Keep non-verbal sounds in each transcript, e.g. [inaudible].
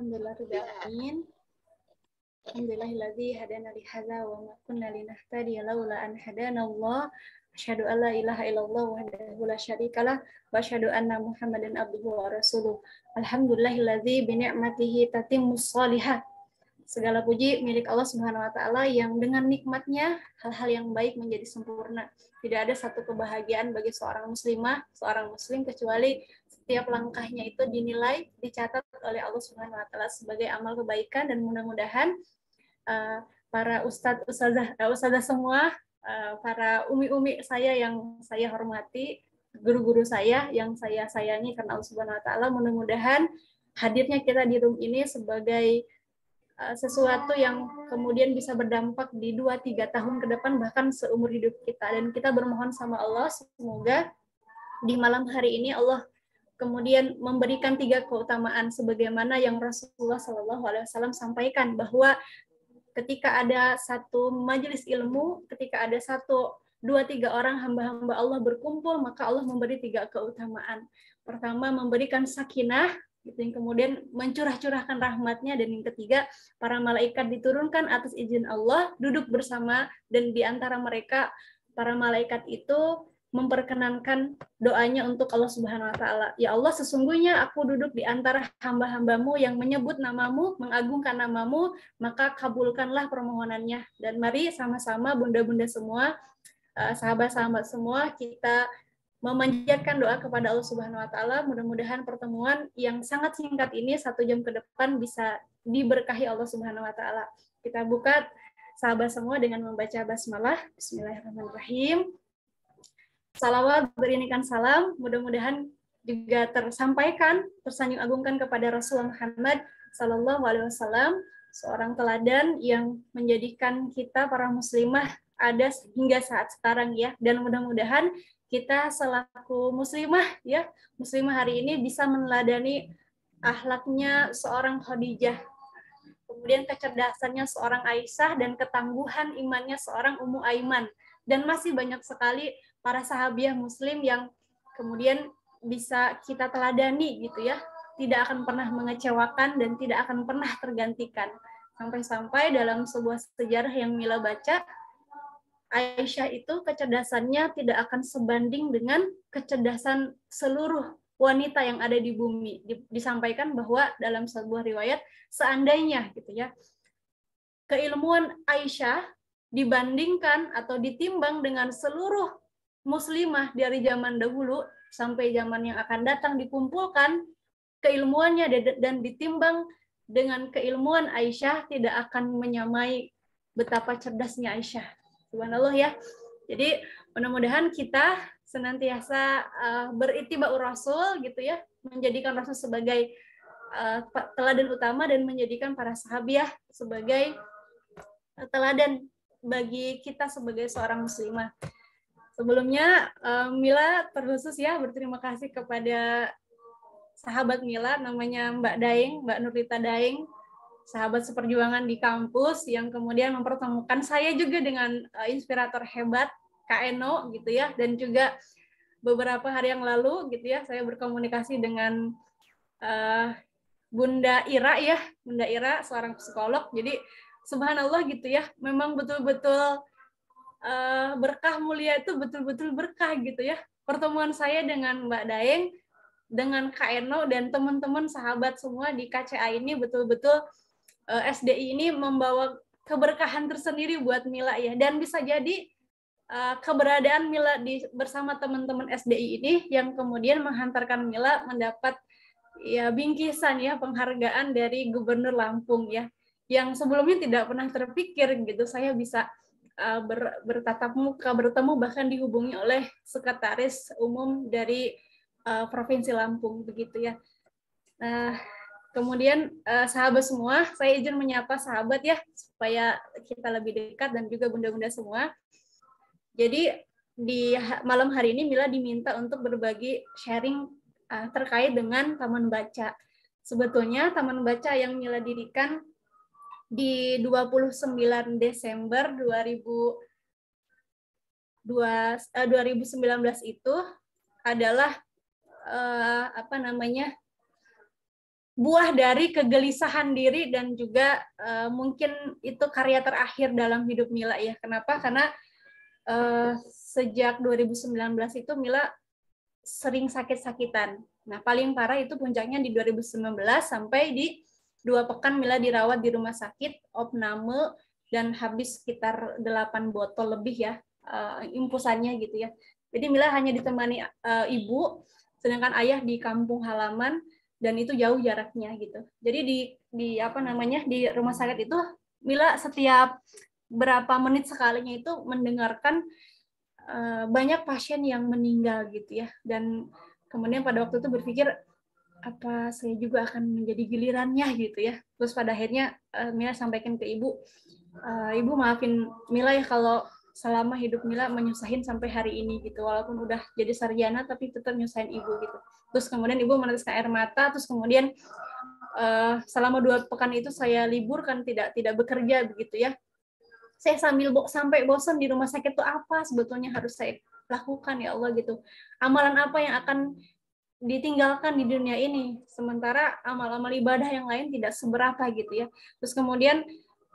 Alhamdulillah rabbil alamin. Alhamdulillahilladzi hadana li hadza wa ma kunna linahtadiya laula an hadana Allah. Asyhadu an la ilaha illallah wahdahu la syarikalah wa asyhadu anna Muhammadan abduhu wa rasuluh. Alhamdulillahilladzi bi ni'matihi tatimmus shalihat Segala puji milik Allah Subhanahu wa taala yang dengan nikmatnya hal-hal yang baik menjadi sempurna. Tidak ada satu kebahagiaan bagi seorang muslimah, seorang muslim kecuali setiap langkahnya itu dinilai, dicatat oleh Allah Subhanahu wa taala sebagai amal kebaikan dan mudah-mudahan uh, para ustadz ustazah uh, ustazah semua, uh, para umi-umi saya yang saya hormati, guru-guru saya yang saya sayangi karena Allah Subhanahu wa taala mudah-mudahan hadirnya kita di room ini sebagai Eh, sesuatu yang kemudian bisa berdampak di 2-3 tahun ke depan bahkan seumur hidup kita dan kita bermohon sama Allah semoga di malam hari ini Allah kemudian memberikan tiga keutamaan sebagaimana yang Rasulullah Shallallahu Alaihi Wasallam sampaikan bahwa ketika ada satu majelis ilmu ketika ada satu dua tiga orang hamba-hamba Allah berkumpul maka Allah memberi tiga keutamaan pertama memberikan sakinah gitu yang kemudian mencurah-curahkan rahmatnya dan yang ketiga para malaikat diturunkan atas izin Allah duduk bersama dan diantara mereka para malaikat itu memperkenankan doanya untuk Allah Subhanahu wa taala. Ya Allah, sesungguhnya aku duduk di antara hamba-hambamu yang menyebut namamu, mengagungkan namamu, maka kabulkanlah permohonannya. Dan mari sama-sama bunda-bunda semua, eh, sahabat-sahabat semua kita memanjatkan doa kepada Allah Subhanahu wa taala. Mudah-mudahan pertemuan yang sangat singkat ini satu jam ke depan bisa diberkahi Allah Subhanahu wa taala. Kita buka sahabat semua dengan membaca basmalah. Bismillahirrahmanirrahim. Salawat berinikan salam, mudah-mudahan juga tersampaikan, tersanjung agungkan kepada Rasulullah Muhammad Sallallahu Alaihi Wasallam, seorang teladan yang menjadikan kita para muslimah ada hingga saat sekarang ya. Dan mudah-mudahan kita selaku muslimah ya, muslimah hari ini bisa meneladani ahlaknya seorang Khadijah kemudian kecerdasannya seorang Aisyah dan ketangguhan imannya seorang Ummu Aiman dan masih banyak sekali para sahabiah muslim yang kemudian bisa kita teladani gitu ya tidak akan pernah mengecewakan dan tidak akan pernah tergantikan sampai-sampai dalam sebuah sejarah yang Mila baca Aisyah itu kecerdasannya tidak akan sebanding dengan kecerdasan seluruh wanita yang ada di bumi. Disampaikan bahwa dalam sebuah riwayat seandainya gitu ya keilmuan Aisyah dibandingkan atau ditimbang dengan seluruh muslimah dari zaman dahulu sampai zaman yang akan datang dikumpulkan keilmuannya dan ditimbang dengan keilmuan Aisyah tidak akan menyamai betapa cerdasnya Aisyah subhanallah ya. Jadi mudah-mudahan kita senantiasa uh, beritiba rasul gitu ya, menjadikan rasul sebagai uh, teladan utama dan menjadikan para sahabiah ya sebagai eh, teladan bagi kita sebagai seorang muslimah. Sebelumnya uh, Mila terkhusus ya berterima kasih kepada sahabat Mila namanya Mbak Daeng, Mbak Nurita Daeng sahabat seperjuangan di kampus yang kemudian mempertemukan saya juga dengan uh, inspirator hebat KNO gitu ya dan juga beberapa hari yang lalu gitu ya saya berkomunikasi dengan uh, Bunda Ira ya Bunda Ira seorang psikolog jadi subhanallah gitu ya memang betul-betul uh, berkah mulia itu betul-betul berkah gitu ya pertemuan saya dengan Mbak Daeng dengan KNO dan teman-teman sahabat semua di KCA ini betul-betul uh, eh, SDI ini membawa keberkahan tersendiri buat Mila ya dan bisa jadi uh, keberadaan Mila di bersama teman-teman SDI ini yang kemudian menghantarkan Mila mendapat ya bingkisan ya penghargaan dari Gubernur Lampung ya yang sebelumnya tidak pernah terpikir gitu saya bisa uh, ber, bertatap muka bertemu bahkan dihubungi oleh sekretaris umum dari uh, Provinsi Lampung begitu ya. Nah, Kemudian eh, sahabat semua, saya izin menyapa sahabat ya supaya kita lebih dekat dan juga bunda-bunda semua. Jadi di malam hari ini Mila diminta untuk berbagi sharing eh, terkait dengan taman baca. Sebetulnya taman baca yang Mila dirikan di 29 Desember 2000 2019 eh, itu adalah eh, apa namanya buah dari kegelisahan diri dan juga uh, mungkin itu karya terakhir dalam hidup Mila ya. Kenapa? Karena uh, sejak 2019 itu Mila sering sakit-sakitan. Nah, paling parah itu puncaknya di 2019 sampai di dua pekan Mila dirawat di rumah sakit opname dan habis sekitar 8 botol lebih ya uh, impusannya gitu ya. Jadi Mila hanya ditemani uh, ibu sedangkan ayah di kampung halaman dan itu jauh jaraknya gitu. Jadi di di apa namanya di rumah sakit itu Mila setiap berapa menit sekalinya itu mendengarkan uh, banyak pasien yang meninggal gitu ya dan kemudian pada waktu itu berpikir apa saya juga akan menjadi gilirannya gitu ya. Terus pada akhirnya uh, Mila sampaikan ke ibu, uh, ibu maafin Mila ya kalau selama hidup Mila menyusahin sampai hari ini gitu walaupun udah jadi sarjana tapi tetap nyusahin ibu gitu terus kemudian ibu meneteskan air mata terus kemudian uh, selama dua pekan itu saya libur kan tidak tidak bekerja begitu ya saya sambil bo sampai bosan di rumah sakit tuh apa sebetulnya harus saya lakukan ya Allah gitu amalan apa yang akan ditinggalkan di dunia ini sementara amal-amal ibadah yang lain tidak seberapa gitu ya terus kemudian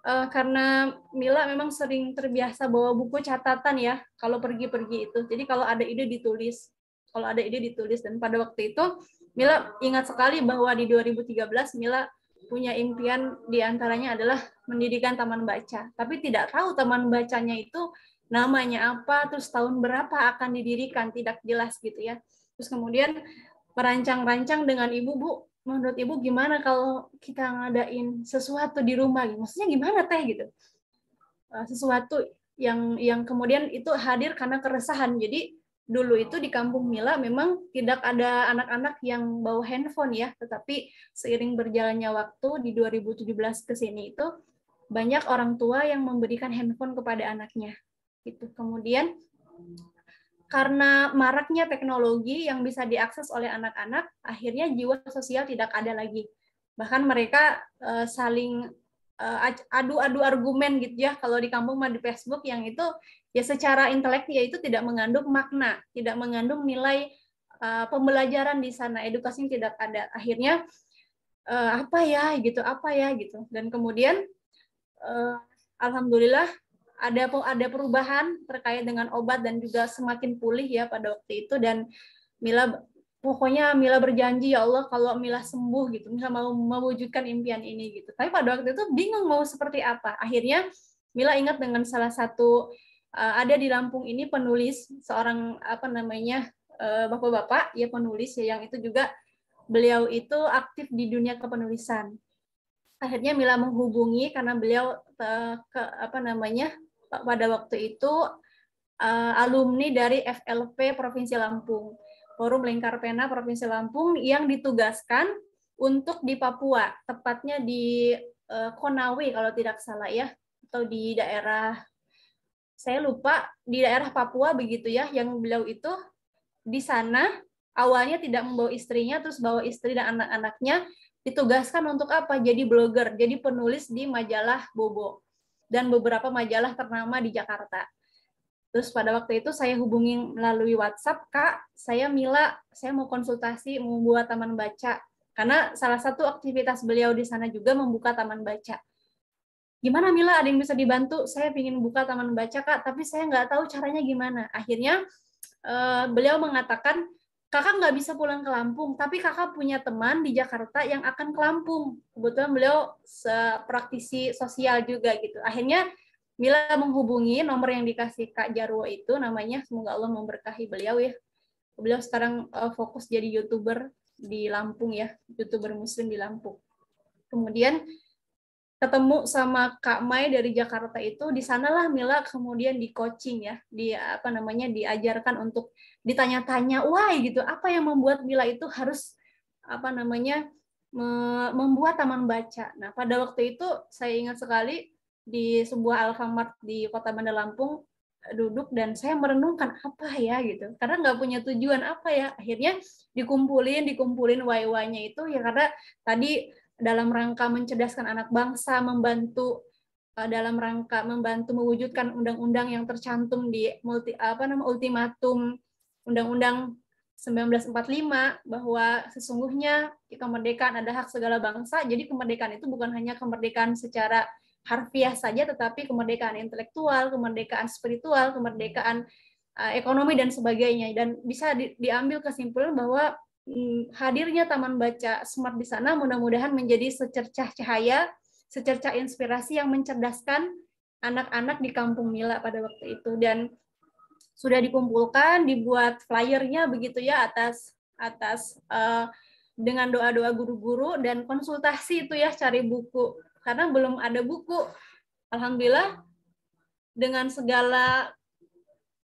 uh, karena Mila memang sering terbiasa bawa buku catatan ya kalau pergi-pergi itu. Jadi kalau ada ide ditulis, kalau ada ide ditulis dan pada waktu itu Mila ingat sekali bahwa di 2013 Mila punya impian diantaranya adalah mendirikan taman baca. Tapi tidak tahu taman bacanya itu namanya apa, terus tahun berapa akan didirikan, tidak jelas gitu ya. Terus kemudian merancang-rancang dengan ibu, Bu, menurut ibu gimana kalau kita ngadain sesuatu di rumah gitu maksudnya gimana teh gitu eh, sesuatu yang yang kemudian itu hadir karena keresahan jadi dulu itu di kampung Mila memang tidak ada anak-anak yang bawa handphone ya tetapi seiring berjalannya waktu di 2017 ke sini itu banyak orang tua yang memberikan handphone kepada anaknya Itu kemudian karena maraknya teknologi yang bisa diakses oleh anak-anak, akhirnya jiwa sosial tidak ada lagi. Bahkan mereka uh, saling eh, adu-adu uh, argumen gitu ya kalau di kampung mah di Facebook yang itu ya secara intelek ya itu tidak mengandung makna, tidak mengandung nilai uh, pembelajaran di sana, edukasi yang tidak ada. Akhirnya uh, apa ya gitu, apa ya gitu. Dan kemudian uh, alhamdulillah ada ada perubahan terkait dengan obat dan juga semakin pulih ya pada waktu itu dan Mila pokoknya Mila berjanji ya Allah kalau Mila sembuh gitu Mila mau mewujudkan impian ini gitu tapi pada waktu itu bingung mau seperti apa akhirnya Mila ingat dengan salah satu eh, ada di Lampung ini penulis seorang apa namanya eh, bapak-bapak ya penulis ya yang itu juga beliau itu aktif di dunia kepenulisan akhirnya Mila menghubungi karena beliau eh, ke apa namanya pada waktu itu uh, alumni dari FLP Provinsi Lampung, Forum Lingkar Pena Provinsi Lampung yang ditugaskan untuk di Papua, tepatnya di uh, Konawe kalau tidak salah ya, atau di daerah saya lupa di daerah Papua begitu ya, yang beliau itu di sana awalnya tidak membawa istrinya, terus bawa istri dan anak-anaknya ditugaskan untuk apa? Jadi blogger, jadi penulis di majalah Bobo dan beberapa majalah ternama di Jakarta. Terus pada waktu itu saya hubungi melalui WhatsApp, Kak, saya Mila, saya mau konsultasi membuat taman baca. Karena salah satu aktivitas beliau di sana juga membuka taman baca. Gimana Mila, ada yang bisa dibantu? Saya ingin buka taman baca, Kak, tapi saya nggak tahu caranya gimana. Akhirnya eh, beliau mengatakan, kakak nggak bisa pulang ke Lampung, tapi kakak punya teman di Jakarta yang akan ke Lampung. Kebetulan beliau sepraktisi sosial juga gitu. Akhirnya Mila menghubungi nomor yang dikasih Kak Jarwo itu namanya semoga Allah memberkahi beliau ya. Beliau sekarang uh, fokus jadi YouTuber di Lampung ya, YouTuber muslim di Lampung. Kemudian ketemu sama Kak Mai dari Jakarta itu di sanalah Mila kemudian di coaching ya, di apa namanya diajarkan untuk ditanya-tanya why gitu apa yang membuat Mila itu harus apa namanya membuat taman baca. Nah pada waktu itu saya ingat sekali di sebuah Alfamart di Kota Bandar Lampung eh, duduk dan saya merenungkan apa ya gitu karena nggak punya tujuan apa ya akhirnya dikumpulin dikumpulin why-why-nya itu ya karena tadi dalam rangka mencerdaskan anak bangsa membantu eh, dalam rangka membantu mewujudkan undang-undang yang tercantum di multi apa nama ultimatum Undang-Undang 1945 bahwa sesungguhnya kemerdekaan ada hak segala bangsa. Jadi kemerdekaan itu bukan hanya kemerdekaan secara harfiah saja, tetapi kemerdekaan intelektual, kemerdekaan spiritual, kemerdekaan uh, ekonomi dan sebagainya. Dan bisa di, diambil kesimpulan bahwa mm, hadirnya Taman Baca Smart di sana mudah-mudahan menjadi secercah cahaya, secercah inspirasi yang mencerdaskan anak-anak di Kampung Mila pada waktu itu. Dan sudah dikumpulkan, dibuat flyernya begitu ya atas atas uh, dengan doa-doa guru-guru dan konsultasi itu ya cari buku karena belum ada buku. Alhamdulillah dengan segala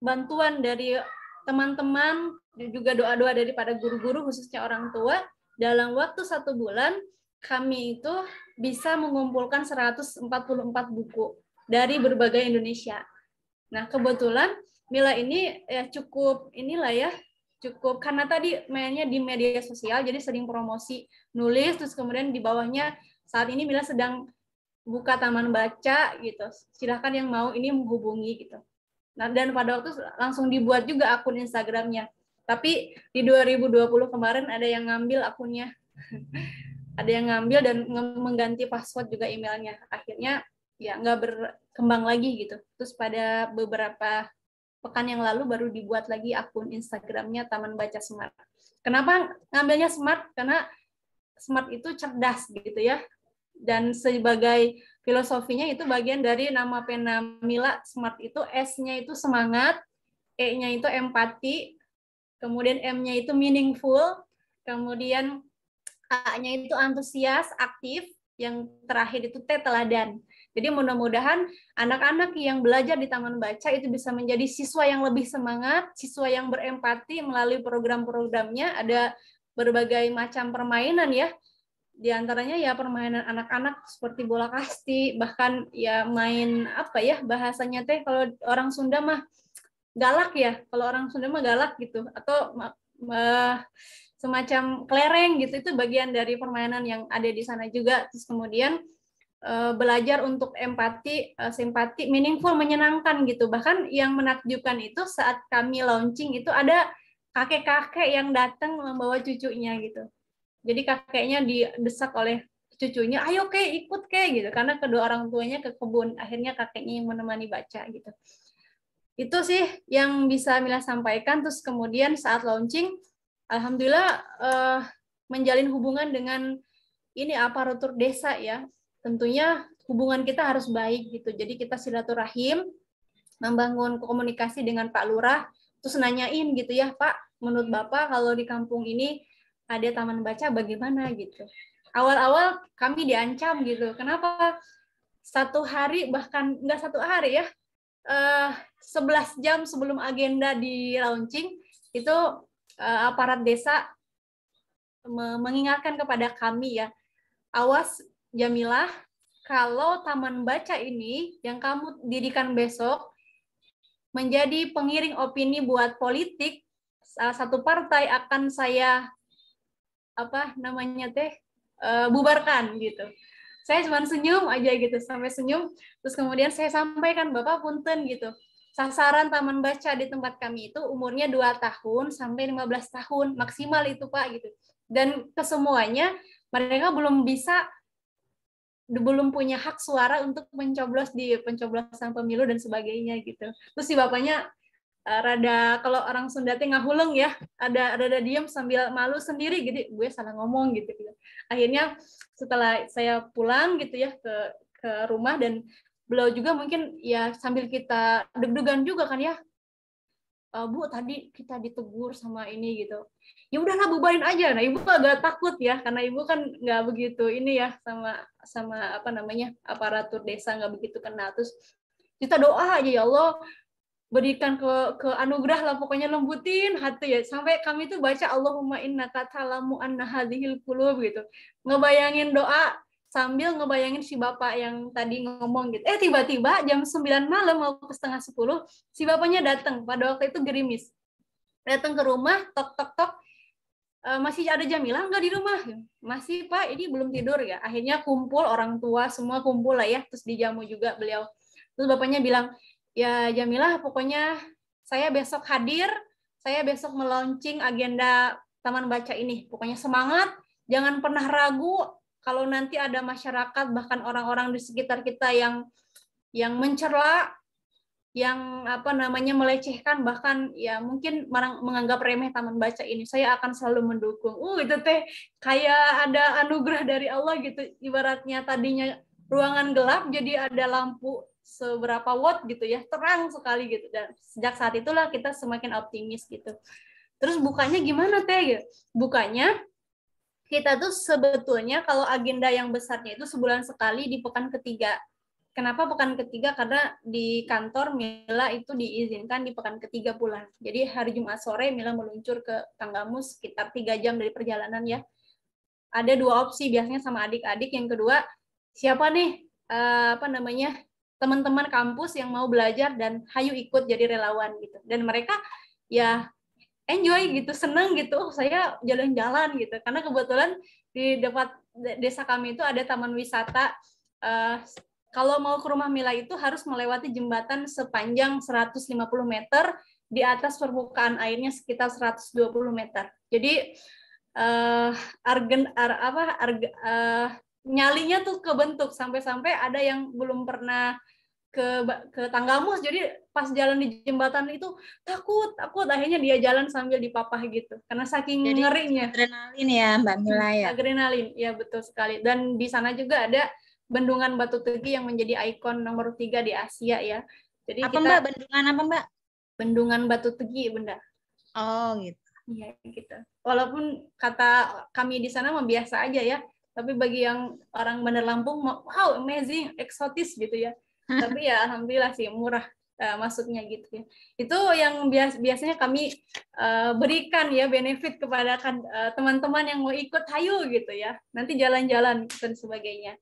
bantuan dari teman-teman juga doa-doa daripada guru-guru khususnya orang tua dalam waktu satu bulan kami itu bisa mengumpulkan 144 buku dari berbagai Indonesia. Nah, kebetulan Mila ini ya cukup inilah ya cukup karena tadi mainnya di media sosial jadi sering promosi nulis terus kemudian di bawahnya saat ini Mila sedang buka taman baca gitu silahkan yang mau ini menghubungi gitu nah dan pada waktu langsung dibuat juga akun Instagramnya tapi di 2020 kemarin ada yang ngambil akunnya [laughs] ada yang ngambil dan mengganti password juga emailnya akhirnya ya nggak berkembang lagi gitu terus pada beberapa pekan yang lalu baru dibuat lagi akun Instagramnya Taman Baca Smart. Kenapa ngambilnya smart? Karena smart itu cerdas gitu ya. Dan sebagai filosofinya itu bagian dari nama Mila smart itu S-nya itu semangat, E-nya itu empati, kemudian M-nya itu meaningful, kemudian A-nya itu antusias, aktif, yang terakhir itu T teladan. Jadi mudah-mudahan anak-anak yang belajar di Taman Baca itu bisa menjadi siswa yang lebih semangat, siswa yang berempati melalui program-programnya. Ada berbagai macam permainan ya. Di antaranya ya permainan anak-anak seperti bola kasti, bahkan ya main apa ya bahasanya teh kalau orang Sunda mah galak ya. Kalau orang Sunda mah galak gitu atau uh, semacam kelereng gitu itu bagian dari permainan yang ada di sana juga. Terus kemudian Eh, belajar untuk empati, eh, simpati, meaningful, menyenangkan gitu. Bahkan yang menakjubkan itu saat kami launching itu ada kakek-kakek yang datang membawa cucunya gitu. Jadi kakeknya didesak oleh cucunya, ayo oke ikut kek gitu. Karena kedua orang tuanya ke kebun, akhirnya kakeknya yang menemani baca gitu. Itu sih yang bisa Mila sampaikan. Terus kemudian saat launching, alhamdulillah eh, menjalin hubungan dengan ini aparatur desa ya tentunya hubungan kita harus baik gitu. Jadi kita silaturahim, membangun komunikasi dengan Pak Lurah, terus nanyain gitu ya, Pak, menurut Bapak kalau di kampung ini ada taman baca bagaimana gitu. Awal-awal kami diancam gitu. Kenapa satu hari bahkan enggak satu hari ya, eh, 11 jam sebelum agenda di launching itu eh, aparat desa mengingatkan kepada kami ya, awas Jamilah, kalau taman baca ini yang kamu dirikan besok menjadi pengiring opini buat politik satu partai akan saya apa namanya teh eh, bubarkan gitu. Saya cuma senyum aja gitu sampai senyum terus kemudian saya sampaikan Bapak punten gitu. Sasaran taman baca di tempat kami itu umurnya 2 tahun sampai 15 tahun maksimal itu Pak gitu. Dan kesemuanya mereka belum bisa belum punya hak suara untuk mencoblos di pencoblosan pemilu dan sebagainya gitu. Terus si bapaknya e, rada kalau orang Sunda teh ngahuleng ya, ada rada diam sambil malu sendiri gitu, gue salah ngomong gitu, gitu Akhirnya setelah saya pulang gitu ya ke ke rumah dan beliau juga mungkin ya sambil kita deg-degan juga kan ya. E, Bu tadi kita ditegur sama ini gitu ya udahlah bubarin aja nah ibu agak takut ya karena ibu kan nggak begitu ini ya sama sama apa namanya aparatur desa nggak begitu kena terus kita doa aja ya Allah berikan ke ke anugerah lah pokoknya lembutin hati ya sampai kami tuh baca Allahumma inna katalamu anna hadhil qulub gitu ngebayangin doa sambil ngebayangin si bapak yang tadi ngomong gitu eh tiba-tiba jam 9 malam mau ke setengah 10 si bapaknya datang pada waktu itu gerimis datang ke rumah tok tok tok Eh, masih ada Jamila nggak di rumah? Masih Pak, ini belum tidur ya. Akhirnya kumpul orang tua semua kumpul lah ya, terus dijamu juga beliau. Terus bapaknya bilang, ya Jamila pokoknya saya besok hadir, saya besok melaunching agenda Taman Baca ini. Pokoknya semangat, jangan pernah ragu kalau nanti ada masyarakat bahkan orang-orang di sekitar kita yang yang mencerla yang apa namanya melecehkan bahkan ya mungkin menganggap remeh taman baca ini saya akan selalu mendukung uh itu teh kayak ada anugerah dari Allah gitu ibaratnya tadinya ruangan gelap jadi ada lampu seberapa watt gitu ya terang sekali gitu dan sejak saat itulah kita semakin optimis gitu terus bukanya gimana teh gitu. bukanya kita tuh sebetulnya kalau agenda yang besarnya itu sebulan sekali di pekan ketiga Kenapa pekan ketiga? Karena di kantor Mila itu diizinkan di pekan ketiga pulang. Jadi hari Jumat sore Mila meluncur ke Tanggamus sekitar tiga jam dari perjalanan ya. Ada dua opsi biasanya sama adik-adik. Yang kedua, siapa nih eh, apa namanya teman-teman kampus yang mau belajar dan hayu ikut jadi relawan gitu. Dan mereka ya enjoy gitu, seneng gitu. Oh, saya jalan-jalan gitu. Karena kebetulan di dekat desa kami itu ada taman wisata uh, kalau mau ke rumah Mila itu harus melewati jembatan sepanjang 150 meter di atas permukaan airnya sekitar 120 meter. Jadi uh, argen ar, apa arg, uh, eh, nyalinya tuh kebentuk sampai-sampai ada yang belum pernah ke ke tanggamus jadi pas jalan di jembatan itu takut takut akhirnya dia jalan sambil dipapah gitu karena saking jadi, ngerinya adrenalin ya mbak Mila ya adrenalin ya betul sekali dan di sana juga ada Bendungan Batu Tegi yang menjadi ikon nomor tiga di Asia ya. Jadi apa kita, Mbak? Bendungan apa Mbak? Bendungan Batu Tegi, Bunda. Oh gitu. Iya gitu. Walaupun kata kami di sana biasa aja ya, tapi bagi yang orang Bandar Lampung, wow amazing, eksotis gitu ya. [laughs] tapi ya alhamdulillah sih murah uh, masuknya gitu ya. Itu yang bias biasanya kami uh, berikan ya benefit kepada kan, eh, teman-teman uh, teman yang mau ikut hayu gitu ya. Nanti jalan-jalan dan sebagainya.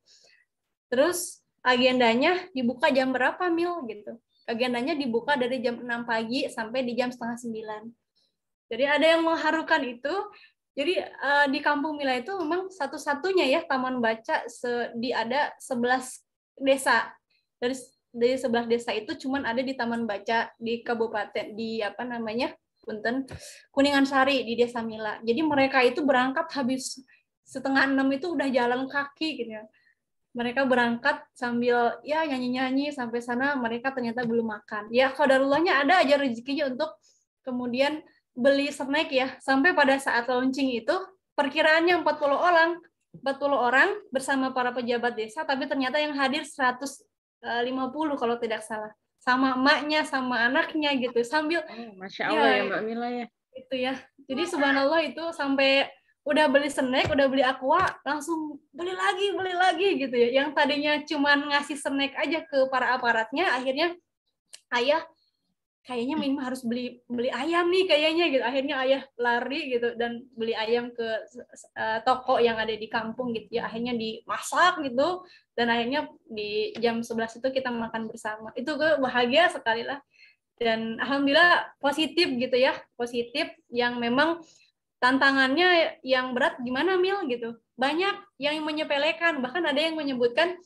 Terus agendanya dibuka jam berapa mil gitu. Agendanya dibuka dari jam 6 pagi sampai di jam setengah 9. Jadi ada yang mengharukan itu. Jadi eh, di Kampung Mila itu memang satu-satunya ya taman baca di ada 11 desa. Dari dari 11 desa itu cuman ada di taman baca di kabupaten di apa namanya? Punten Kuningan Sari di Desa Mila. Jadi mereka itu berangkat habis setengah enam itu udah jalan kaki gitu ya mereka berangkat sambil ya nyanyi-nyanyi sampai sana mereka ternyata belum makan. Ya kadarulahnya ada aja rezekinya untuk kemudian beli snack ya. Sampai pada saat launching itu perkiraannya 40 orang, 40 orang bersama para pejabat desa tapi ternyata yang hadir 150 eh, kalau tidak salah. Sama emaknya, sama anaknya gitu. Sambil oh, Masya ya, Allah ya, ya Mbak Mila ya. Itu ya. Jadi subhanallah itu sampai udah beli snack, udah beli aqua, langsung beli lagi, beli lagi gitu ya. Yang tadinya cuman ngasih snack aja ke para aparatnya, akhirnya ayah kayaknya hmm. minimal harus beli beli ayam nih kayaknya gitu. Akhirnya ayah lari gitu dan beli ayam ke uh, toko yang ada di kampung gitu ya. Akhirnya dimasak gitu dan akhirnya di jam 11 itu kita makan bersama. Itu gue bahagia sekali lah. Dan alhamdulillah positif gitu ya, positif yang memang tantangannya yang berat gimana Mil gitu. Banyak yang menyepelekan, bahkan ada yang menyebutkan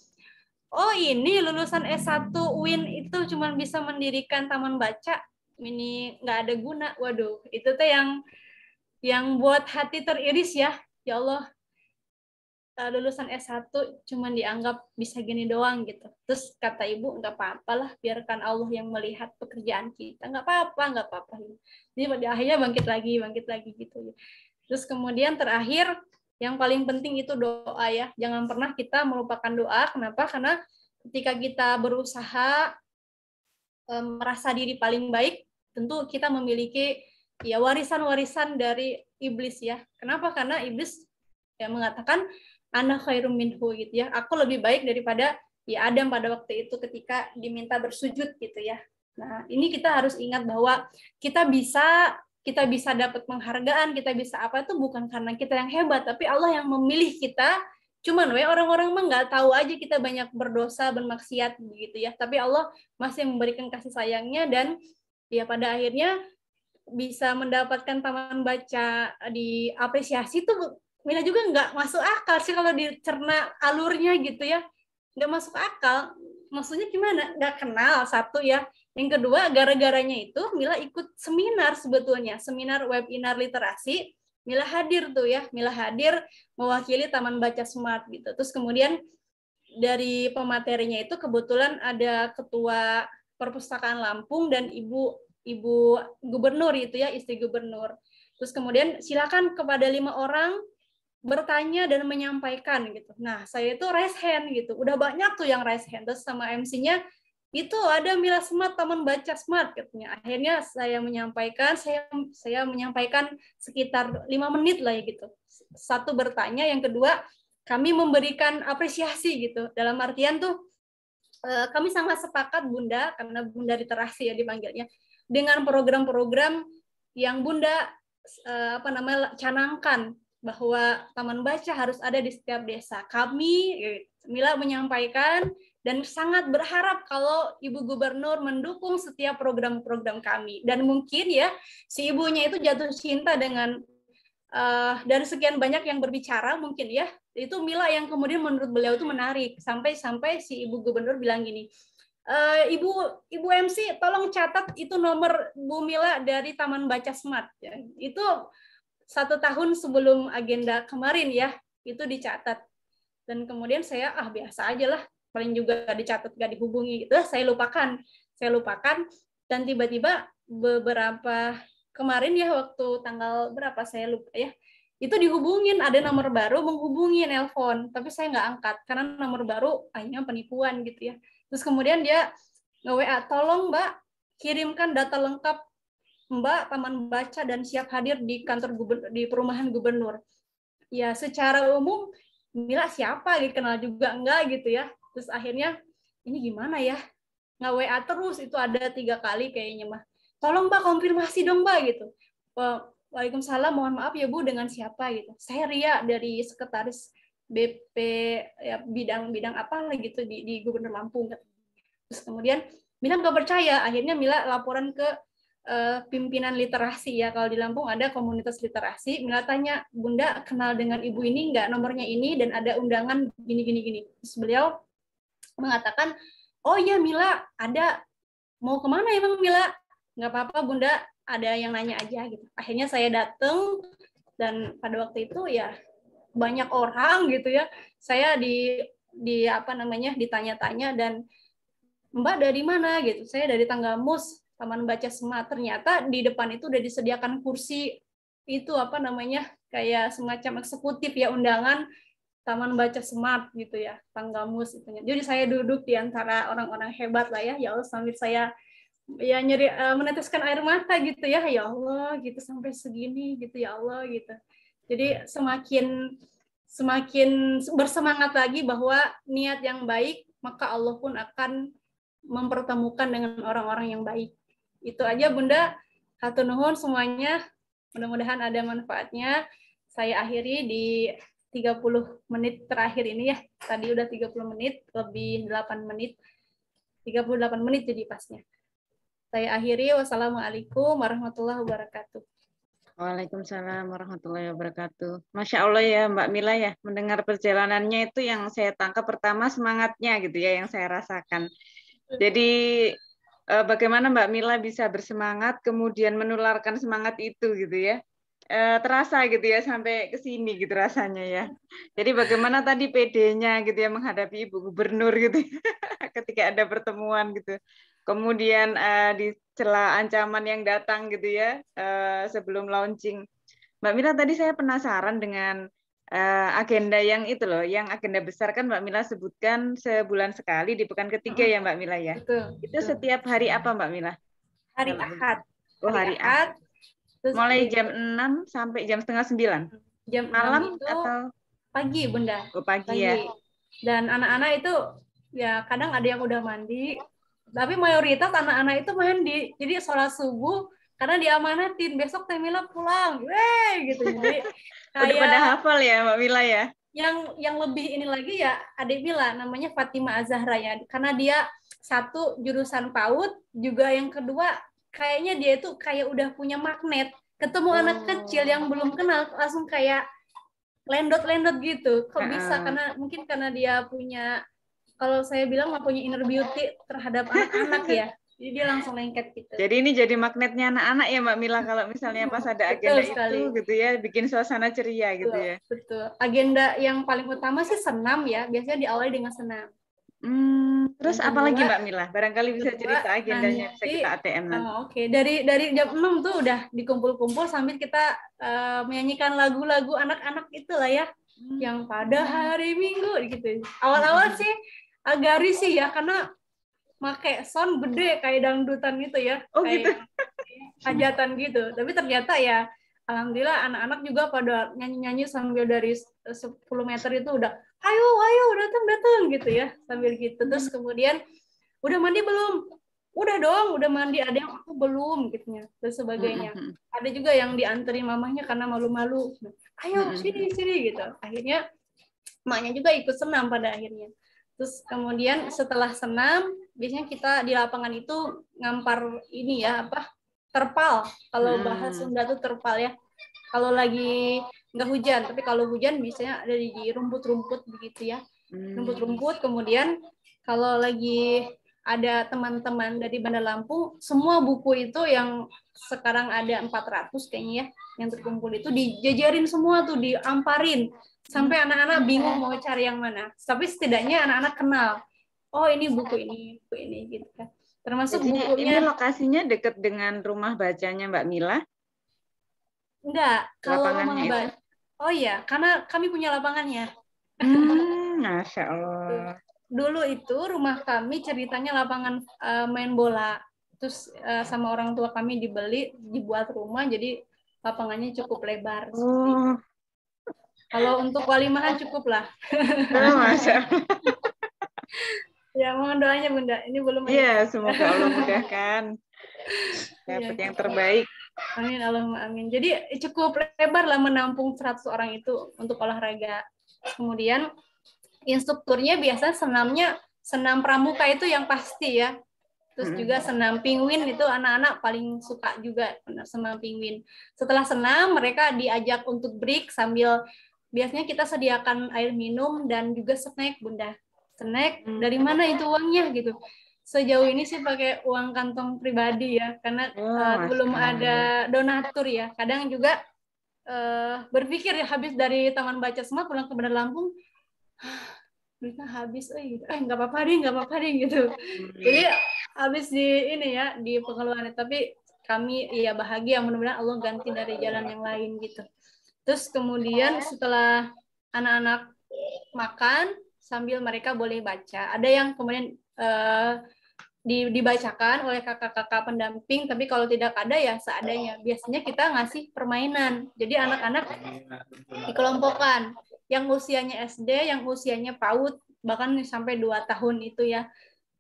oh ini lulusan S1 win itu cuma bisa mendirikan taman baca, ini nggak ada guna. Waduh, itu tuh yang yang buat hati teriris ya. Ya Allah, Eh, lulusan S1 cuman dianggap bisa gini doang gitu. Terus kata ibu nggak apa-apa lah, biarkan Allah yang melihat pekerjaan kita. Nggak apa-apa, nggak apa-apa. Jadi pada akhirnya bangkit lagi, bangkit lagi gitu. Ya. Terus kemudian terakhir yang paling penting itu doa ya. Jangan pernah kita melupakan doa. Kenapa? Karena ketika kita berusaha um, merasa diri paling baik, tentu kita memiliki ya warisan-warisan dari iblis ya. Kenapa? Karena iblis ya mengatakan Anak khairum minhu gitu ya. Aku lebih baik daripada ya Adam pada waktu itu ketika diminta bersujud gitu ya. Nah, ini kita harus ingat bahwa kita bisa kita bisa dapat penghargaan, kita bisa apa itu bukan karena kita yang hebat, tapi Allah yang memilih kita. Cuman we orang-orang mah nggak tahu aja kita banyak berdosa, bermaksiat gitu ya. Tapi Allah masih memberikan kasih sayangnya dan ya pada akhirnya bisa mendapatkan taman baca di apresiasi tuh Mila juga nggak masuk akal sih kalau dicerna alurnya gitu ya nggak masuk akal maksudnya gimana nggak kenal satu ya yang kedua gara-garanya itu Mila ikut seminar sebetulnya seminar webinar literasi Mila hadir tuh ya Mila hadir mewakili Taman Baca Smart gitu terus kemudian dari pematerinya itu kebetulan ada ketua perpustakaan Lampung dan ibu ibu gubernur itu ya istri gubernur terus kemudian silakan kepada lima orang bertanya dan menyampaikan gitu. Nah, saya itu raise hand gitu. Udah banyak tuh yang raise hand terus sama MC-nya itu ada Mila Smart Taman Baca Smart katanya. Akhirnya saya menyampaikan, saya saya menyampaikan sekitar lima menit lah ya gitu. Satu bertanya, yang kedua kami memberikan apresiasi gitu. Dalam artian tuh eh, kami sangat sepakat Bunda karena Bunda literasi ya dipanggilnya dengan program-program yang Bunda eh, apa namanya canangkan bahwa taman baca harus ada di setiap desa. Kami, Mila menyampaikan dan sangat berharap kalau Ibu Gubernur mendukung setiap program-program kami. Dan mungkin ya si ibunya itu jatuh cinta dengan uh, eh, dari sekian banyak yang berbicara mungkin ya itu Mila yang kemudian menurut beliau itu menarik sampai-sampai si Ibu Gubernur bilang gini. E, Ibu Ibu MC tolong catat itu nomor Bu Mila dari Taman Baca Smart ya. Itu satu tahun sebelum agenda kemarin ya itu dicatat dan kemudian saya ah biasa aja lah paling juga dicatat gak dihubungi gitu saya lupakan saya lupakan dan tiba-tiba beberapa kemarin ya waktu tanggal berapa saya lupa ya itu dihubungin ada nomor baru menghubungi nelpon tapi saya nggak angkat karena nomor baru akhirnya penipuan gitu ya terus kemudian dia nge WA tolong mbak kirimkan data lengkap Mbak Taman Baca dan siap hadir di kantor gubernur, di perumahan gubernur. Ya secara umum Mila siapa gitu kenal juga enggak gitu ya. Terus akhirnya ini gimana ya? Nggak WA terus itu ada tiga kali kayaknya mah. Tolong Mbak konfirmasi dong Mbak gitu. Waalaikumsalam, mohon maaf ya Bu dengan siapa gitu. Saya Ria dari sekretaris BP ya, bidang bidang apa gitu di, di Gubernur Lampung. Terus kemudian Mila nggak percaya, akhirnya Mila laporan ke Eh, pimpinan literasi ya. Kalau di Lampung ada komunitas literasi. Mila tanya, Bunda kenal dengan ibu ini nggak? Nomornya ini dan ada undangan gini-gini gini. Terus beliau mengatakan, oh ya Mila ada mau kemana emang ya, Mila? Nggak apa-apa Bunda, ada yang nanya aja gitu. Akhirnya saya datang dan pada waktu itu ya banyak orang gitu ya. Saya di di apa namanya ditanya-tanya dan Mbak dari mana gitu. Saya dari Tanggamus taman baca semat ternyata di depan itu udah disediakan kursi itu apa namanya kayak semacam eksekutif ya undangan taman baca smart gitu ya tanggamus itu jadi saya duduk di antara orang-orang hebat lah ya ya Allah sambil saya ya nyeri eh, meneteskan air mata gitu ya ya Allah gitu sampai segini gitu ya Allah gitu jadi semakin semakin bersemangat lagi bahwa niat yang baik maka Allah pun akan mempertemukan dengan orang-orang yang baik itu aja Bunda. Hatur nuhun semuanya. Mudah-mudahan ada manfaatnya. Saya akhiri di 30 menit terakhir ini ya. Tadi udah 30 menit, lebih 8 menit. 38 menit jadi pasnya. Saya akhiri. Wassalamualaikum warahmatullahi wabarakatuh. Waalaikumsalam warahmatullahi wabarakatuh. Masya Allah ya Mbak Mila ya, mendengar perjalanannya itu yang saya tangkap pertama semangatnya gitu ya yang saya rasakan. Jadi Eh, bagaimana Mbak Mila bisa bersemangat kemudian menularkan semangat itu gitu ya eh, terasa gitu ya sampai ke sini gitu rasanya ya jadi bagaimana tadi PD-nya gitu ya menghadapi Ibu Gubernur gitu ya, [laughs] ketika ada pertemuan gitu kemudian eh, di celah ancaman yang datang gitu ya sebelum launching Mbak Mila tadi saya penasaran dengan uh, agenda yang itu loh, yang agenda besar kan Mbak Mila sebutkan sebulan sekali di pekan ketiga ya Mbak Mila ya. Betul. Itu betul. setiap hari apa Mbak Mila? Hari Ahad. Oh hari Ahad. Mulai jam 6 sampai jam setengah 9. Jam malam atau pagi Bunda? Oh, pagi, pagi. ya. Dan anak-anak itu ya kadang ada yang udah mandi, tapi mayoritas anak-anak itu mandi. Jadi sholat subuh karena diamanatin besok Temila pulang, weh gitu. Jadi [laughs] Kayak, Udah pada hafal ya Mbak Mila ya? Yang yang lebih ini lagi ya adik Mila namanya Fatima Azahra ya. Karena dia satu jurusan PAUD, juga yang kedua kayaknya dia itu kayak udah punya magnet. Ketemu oh. anak kecil yang belum kenal langsung kayak lendot-lendot gitu. Kok bisa? Karena mungkin karena dia punya kalau saya bilang nggak punya inner beauty terhadap anak-anak ya jadi dia langsung lengket gitu. Jadi ini jadi magnetnya anak-anak ya Mbak Mila kalau misalnya pas ada agenda Betul sekali. itu gitu ya, bikin suasana ceria gitu Betul. gitu ya. Betul. Agenda yang paling utama sih senam ya, biasanya diawali dengan senam. Hmm, terus apa lagi Mbak Mila? Barangkali bisa cerita agendanya nanti, bisa kita ATM oh, nanti. Oh, Oke, okay. dari dari jam 6 tuh udah dikumpul-kumpul sambil kita uh, menyanyikan lagu-lagu anak-anak itulah ya. Hmm. Yang pada hmm. hari Minggu gitu. Awal-awal hmm. sih agak risih ya karena make sound gede hmm. kayak dangdutan gitu ya. Oh kayak gitu. [laughs] Hajatan gitu. Tapi ternyata ya alhamdulillah anak-anak juga pada nyanyi-nyanyi sambil dari 10 meter itu udah ayo ayo datang datang gitu ya sambil gitu. Terus hmm. kemudian udah mandi belum? Udah dong, udah mandi. Ada yang aku belum gitu ya. Dan sebagainya. Hmm, ada juga yang dianterin mamahnya karena malu-malu. Ayo sini sini gitu. Akhirnya maknya juga ikut senam pada akhirnya. Terus kemudian setelah senam biasanya kita di lapangan itu ngampar ini ya apa terpal kalau hmm. bahas Sunda tuh terpal ya kalau lagi nggak hujan tapi kalau hujan biasanya ada di rumput-rumput begitu ya hmm. rumput-rumput kemudian kalau lagi ada teman-teman dari Bandar Lampung, semua buku itu yang sekarang ada 400 kayaknya ya, yang terkumpul itu dijajarin semua tuh, diamparin. Sampai hmm. anak-anak bingung mau cari yang mana. Tapi setidaknya anak-anak kenal oh ini buku ini buku ini gitu kan termasuk Jadi bukunya ini lokasinya dekat dengan rumah bacanya Mbak Mila enggak kalau rumah oh iya karena kami punya lapangannya hmm, masya Allah dulu itu rumah kami ceritanya lapangan uh, main bola terus uh, sama orang tua kami dibeli dibuat rumah jadi lapangannya cukup lebar oh. kalau untuk walimahan cukup lah oh, [laughs] Ya, mohon doanya Bunda. Ini belum Iya, semoga Allah mudahkan. [laughs] Iya. Dapat ya. yang terbaik. Amin, Allahumma amin. Jadi cukup lebar lah menampung 100 orang itu untuk olahraga. Kemudian instrukturnya biasa senamnya senam pramuka itu yang pasti ya. Terus juga senam penguin itu anak-anak paling suka juga senam penguin. Setelah senam mereka diajak untuk break sambil biasanya kita sediakan air minum dan juga snack Bunda snack hmm. dari mana itu uangnya gitu sejauh ini sih pakai uang kantong pribadi ya karena oh, uh, belum ada donatur ya kadang juga uh, berpikir ya habis dari taman baca semua pulang ke Bandar Lampung duitnya habis eh gitu eh nggak apa-apa deh nggak apa-apa deh gitu hmm. jadi habis di ini ya di pengeluaran tapi kami ya bahagia mudah-mudahan Allah ganti dari jalan yang lain gitu terus kemudian setelah anak-anak makan sambil mereka boleh baca. Ada yang kemudian uh, dibacakan oleh kakak-kakak pendamping, tapi kalau tidak ada ya seadanya. Biasanya kita ngasih permainan. Jadi anak-anak dikelompokkan. Yang usianya SD, yang usianya PAUD, bahkan sampai 2 tahun itu ya.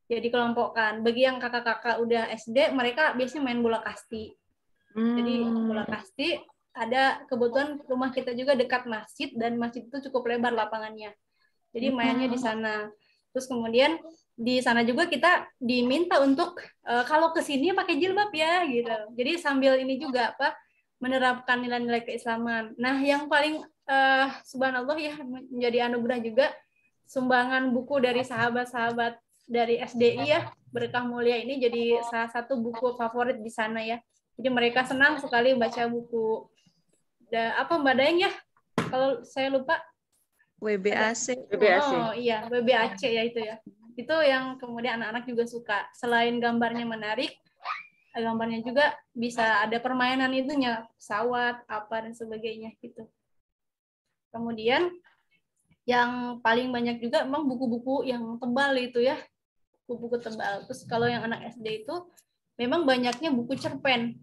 Jadi kelompokkan. Bagi yang kakak-kakak udah SD, mereka biasanya main bola kasti. Jadi hmm. bola kasti ada kebutuhan rumah kita juga dekat masjid dan masjid itu cukup lebar lapangannya. Jadi mainnya di sana. Terus kemudian di sana juga kita diminta untuk uh, kalau ke sini pakai jilbab ya gitu. Jadi sambil ini juga apa menerapkan nilai-nilai keislaman. Nah, yang paling uh, subhanallah ya menjadi anugerah juga sumbangan buku dari sahabat-sahabat dari SDI ya berkah mulia ini jadi salah satu buku favorit di sana ya. Jadi mereka senang sekali baca buku. Da, apa Mbak Dayang ya? Kalau saya lupa WBAC. WBAC. Oh iya, WBAC ya itu ya. Itu yang kemudian anak-anak juga suka. Selain gambarnya menarik, gambarnya juga bisa ada permainan itunya, pesawat, apa dan sebagainya gitu. Kemudian yang paling banyak juga memang buku-buku yang tebal itu ya. Buku-buku tebal. Terus kalau yang anak SD itu memang banyaknya buku cerpen.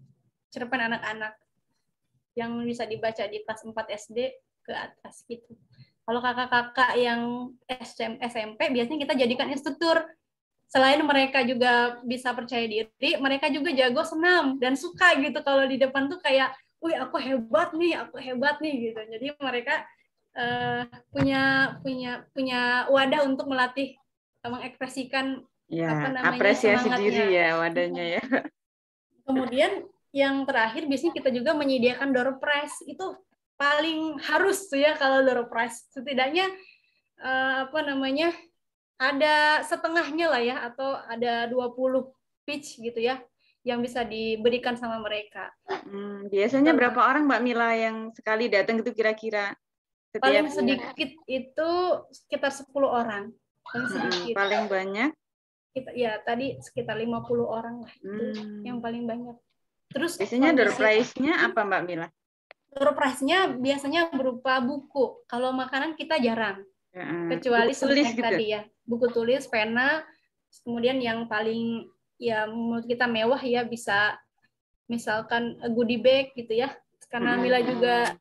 Cerpen anak-anak yang bisa dibaca di kelas 4 SD ke atas gitu kalau kakak-kakak yang SM SMP biasanya kita jadikan instruktur. Selain mereka juga bisa percaya diri, mereka juga jago senam dan suka gitu kalau di depan tuh kayak, "Wih, aku hebat nih, aku hebat nih" gitu. Jadi mereka uh, punya punya punya wadah untuk melatih eh, mengekspresikan ya, apa namanya apresiasi semangatnya. diri ya iya. wadahnya ya. Kemudian yang terakhir biasanya kita juga menyediakan door prize itu paling harus tuh ya kalau door prize setidaknya uh, apa namanya ada setengahnya lah ya atau ada 20 pitch gitu ya yang bisa diberikan sama mereka. Hmm, biasanya berapa orang Mbak Mila yang sekali datang itu kira-kira? Paling sedikit ya? itu sekitar 10 orang. Paling, hmm, sedikit. Hmm, paling banyak? Kita, ya tadi sekitar 50 orang lah hmm. yang paling banyak. Terus biasanya door prize-nya apa Mbak Mila? surprise-nya biasanya berupa buku. Kalau makanan kita jarang. Gitu ya, kecuali tulis gitu. tadi ya. Buku tulis, pena, kemudian yang paling ya menurut kita mewah ya bisa misalkan goodie bag gitu ya. Karena Mila juga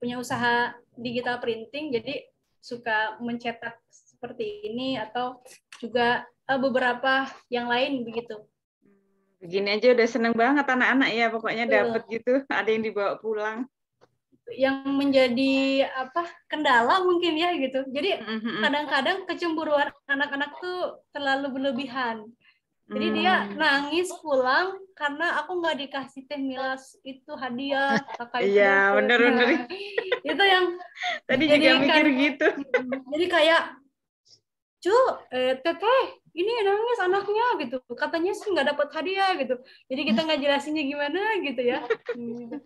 punya usaha digital printing jadi suka mencetak seperti ini atau juga eh, beberapa yang lain begitu begini aja udah seneng banget anak-anak ya pokoknya dapat gitu [laughs] ada yang dibawa pulang yang menjadi apa kendala mungkin ya gitu. Jadi mm-hmm. kadang-kadang kecemburuan anak-anak tuh terlalu berlebihan. Jadi hmm. dia nangis pulang karena aku nggak dikasih teh milas itu hadiah kakak Iya nah, benar-benar. itu yang tadi jadi juga mikir kan gitu. [laughs] Jadi kayak cu eh, teteh ini nangis anaknya gitu katanya sih nggak dapat hadiah gitu jadi kita nggak jelasinnya gimana gitu ya hmm, gitu.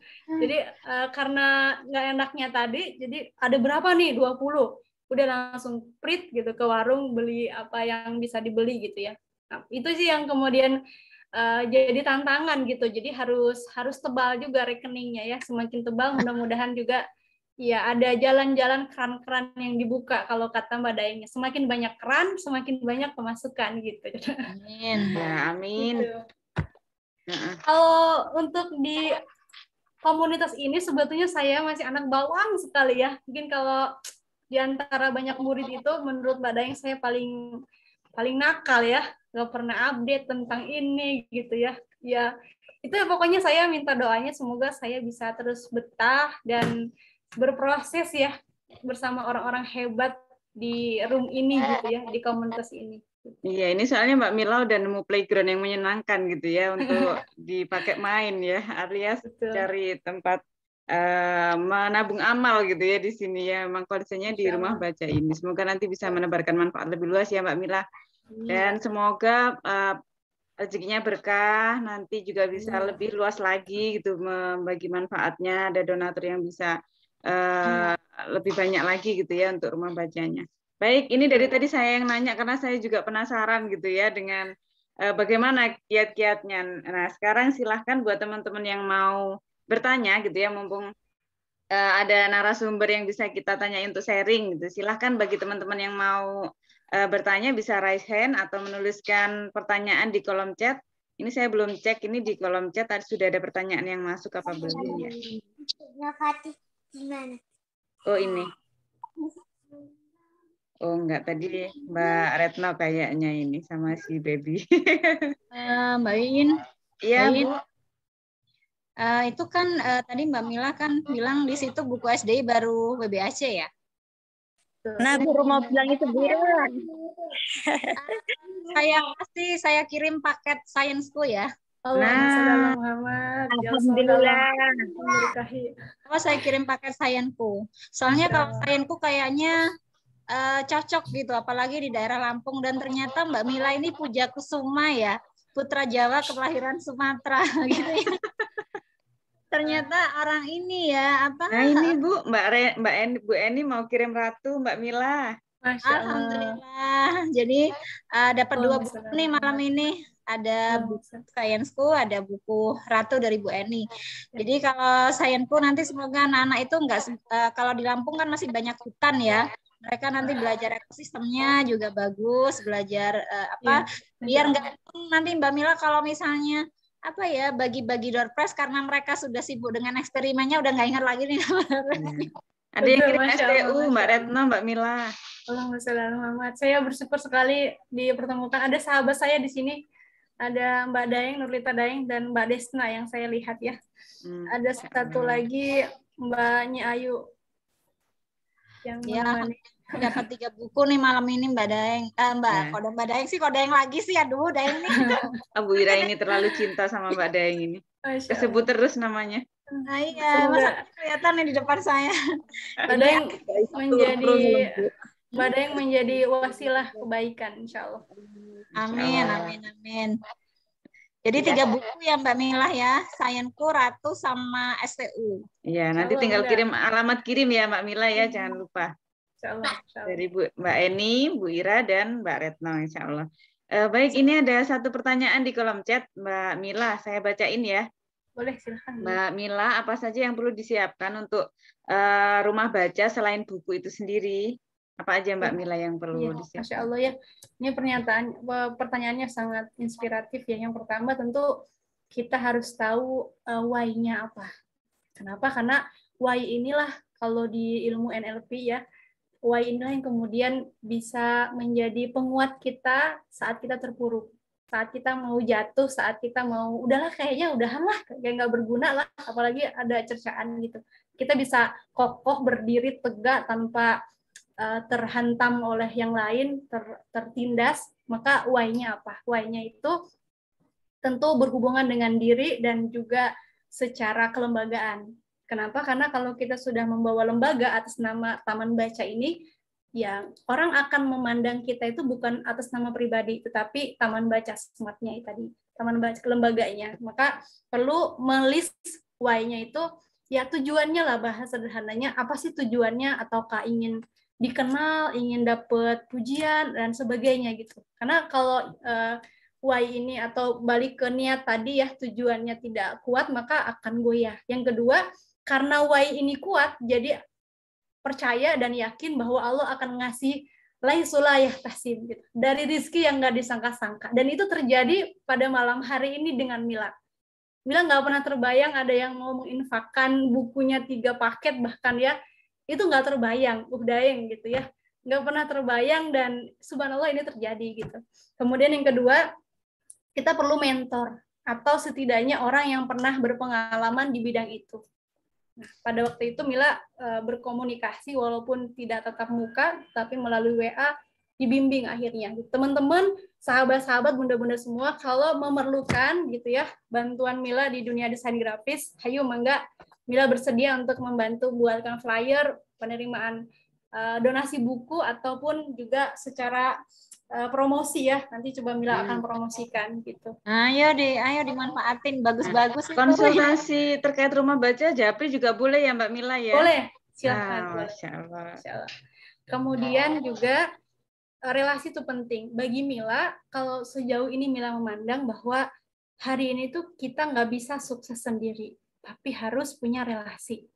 jadi eh, karena nggak enaknya tadi jadi ada berapa nih 20 udah langsung print gitu ke warung beli apa yang bisa dibeli gitu ya nah, itu sih yang kemudian uh, jadi tantangan gitu jadi harus harus tebal juga rekeningnya ya semakin tebal mudah-mudahan juga Iya, ada jalan-jalan keran-keran yang dibuka kalau kata Mbak Daengnya. Semakin banyak keran, semakin banyak pemasukan gitu. Amin. Nah, amin. Gitu. Kalau untuk di komunitas ini sebetulnya saya masih anak bawang sekali ya. Mungkin kalau di antara banyak murid itu menurut Mbak Daeng saya paling paling nakal ya. Gak pernah update tentang ini gitu ya. Ya, itu ya pokoknya saya minta doanya semoga saya bisa terus betah dan berproses ya bersama orang-orang hebat di room ini gitu ya di komunitas ini. Iya, ini soalnya Mbak Mila udah nemu playground yang menyenangkan gitu ya untuk [laughs] dipakai main ya, alias Betul. cari tempat uh, menabung amal gitu ya di sini ya. Memang konsepnya di rumah baca ini. Semoga nanti bisa menebarkan manfaat lebih luas ya Mbak Mila. Iya. Dan semoga uh, rezekinya berkah, nanti juga bisa iya. lebih luas lagi gitu membagi manfaatnya. Ada donatur yang bisa Eh, lebih banyak lagi gitu ya untuk rumah bacanya. Baik, ini dari tadi saya yang nanya karena saya juga penasaran gitu ya dengan uh, bagaimana kiat-kiatnya. Nah, sekarang silahkan buat teman-teman yang mau bertanya gitu ya, mumpung uh, ada narasumber yang bisa kita tanya untuk sharing gitu. Silahkan bagi teman-teman yang mau uh, bertanya bisa raise hand atau menuliskan pertanyaan di kolom chat. Ini saya belum cek ini di kolom chat tadi sudah ada pertanyaan yang masuk apa belum ya? Gimana? Oh ini. Oh enggak tadi Mbak Retno kayaknya ini sama si baby. uh, [laughs] Mbak Iin. Iya Bu. Uh, itu kan uh, tadi Mbak Mila kan bilang di situ buku SDI baru BBAC ya. Nah baru mau bilang itu buruan. saya pasti saya kirim paket science ya. Nah. Ya, Alhamdulillah. Oh, saya kirim pakai sayanku. Soalnya iya. kalau sayanku kayaknya uh, cocok gitu, apalagi di daerah Lampung. Dan ternyata Mbak Mila ini puja kusuma ya, putra Jawa kelahiran Sumatera [laughs] gitu ya. ternyata orang ini ya apa? Nah ini Bu, Mbak Re, Mbak Eni, Bu Eni mau kirim ratu Mbak Mila. Alhamdulillah. Jadi uh, dapat oh, dua buku nih malam ini ada hmm. buku Scienceku, ada buku Ratu dari Bu Eni. Hmm. Jadi kalau Scienceku nanti semoga anak-anak itu enggak eh, kalau di Lampung kan masih banyak hutan ya. Mereka nanti hmm. belajar ekosistemnya juga bagus, belajar uh, apa ya, biar enggak nanti Mbak Mila kalau misalnya apa ya bagi-bagi door karena mereka sudah sibuk dengan eksperimennya udah nggak ingat lagi nih. Ya. Ada yang kirim STU, Mbak Retno, Mbak Mila. Allahumma Muhammad. Saya bersyukur sekali dipertemukan. Ada sahabat saya di sini ada Mbak Daeng, Nurlita Daeng, dan Mbak Desna yang saya lihat ya. Hmm. Ada ya, satu hmm. lagi Mbak Nyayu. Yang ya, dapat tiga buku nih malam ini Mbak Daeng. Eh, Mbak, ya. kode Mbak Daeng sih, kode Daeng lagi sih. Aduh, Daeng nih. Abu [laughs] Ira ini terlalu cinta sama Mbak Daeng ini. Kesebut terus namanya. Nah iya, masa kelihatan nih di depan saya. Mbak Daeng iya. menjadi badai yang menjadi wasilah kebaikan insya Allah. Amin, amin, amin. Jadi iya. tiga buku ya Mbak Milah ya, Sayangku, Ratu, sama STU. Iya, nanti tinggal kirim alamat kirim ya Mbak Mila ya, iya. jangan lupa. Insya Dari Bu, Mbak Eni, Bu Ira, dan Mbak Retno, insya Allah. Uh, baik, ini ada satu pertanyaan di kolom chat Mbak Mila, saya bacain ya. Boleh, silahkan. Mbak Mila, apa saja yang perlu disiapkan untuk uh, rumah baca selain buku itu sendiri? apa aja Mbak Mila iya. yang perlu ya, disiapkan? Masya Allah ya, ini pernyataan pertanyaannya sangat inspiratif ya. Yang pertama tentu kita harus tahu uh, why-nya apa. Kenapa? Karena why inilah kalau di ilmu NLP ya, why inilah yang kemudian bisa menjadi penguat kita saat kita terpuruk, saat kita mau jatuh, saat kita mau udahlah kayaknya udahan lah, kayak nggak berguna lah, apalagi ada cercaan gitu. Kita bisa kokoh berdiri tegak tanpa uh, terhantam oleh yang lain, ter, tertindas, maka why-nya apa? Why-nya itu tentu berhubungan dengan diri dan juga secara kelembagaan. Kenapa? Karena kalau kita sudah membawa lembaga atas nama Taman Baca ini, ya orang akan memandang kita itu bukan atas nama pribadi, tetapi Taman Baca sematnya tadi, Taman Baca lembaganya. Maka perlu melis why-nya itu, ya tujuannya lah bahasa sederhananya, apa sih tujuannya ataukah ingin dikenal, ingin dapat pujian dan sebagainya gitu. Karena kalau uh, why ini atau balik ke niat tadi ya tujuannya tidak kuat maka akan goyah. Yang kedua, karena why ini kuat jadi percaya dan yakin bahwa Allah akan ngasih sulayah tahsib gitu. Dari rizki yang nggak disangka-sangka. Dan itu terjadi pada malam hari ini dengan Mila. Mila nggak pernah terbayang ada yang mau menginfakkan bukunya tiga paket bahkan ya itu nggak terbayang udaeng gitu ya nggak pernah terbayang dan subhanallah ini terjadi gitu kemudian yang kedua kita perlu mentor atau setidaknya orang yang pernah berpengalaman di bidang itu nah pada waktu itu Mila e, berkomunikasi walaupun tidak tetap muka tapi melalui WA dibimbing akhirnya teman-teman sahabat-sahabat bunda-bunda semua kalau memerlukan gitu ya bantuan Mila di dunia desain grafis hayu mangga Mila bersedia untuk membantu buatkan flyer penerimaan uh, donasi buku ataupun juga secara uh, promosi ya. Nanti coba Mila hmm. akan promosikan gitu. Ayo deh, ayo dimanfaatin bagus-bagus. Konsultasi itu. terkait rumah baca Japri juga boleh ya Mbak Mila ya? Boleh, silakan. Oh, ah, insya Allah. Insya Allah. Kemudian juga eh, relasi itu penting. Bagi Mila, kalau sejauh ini Mila memandang bahwa hari ini tuh kita nggak bisa sukses sendiri tapi harus punya relasi.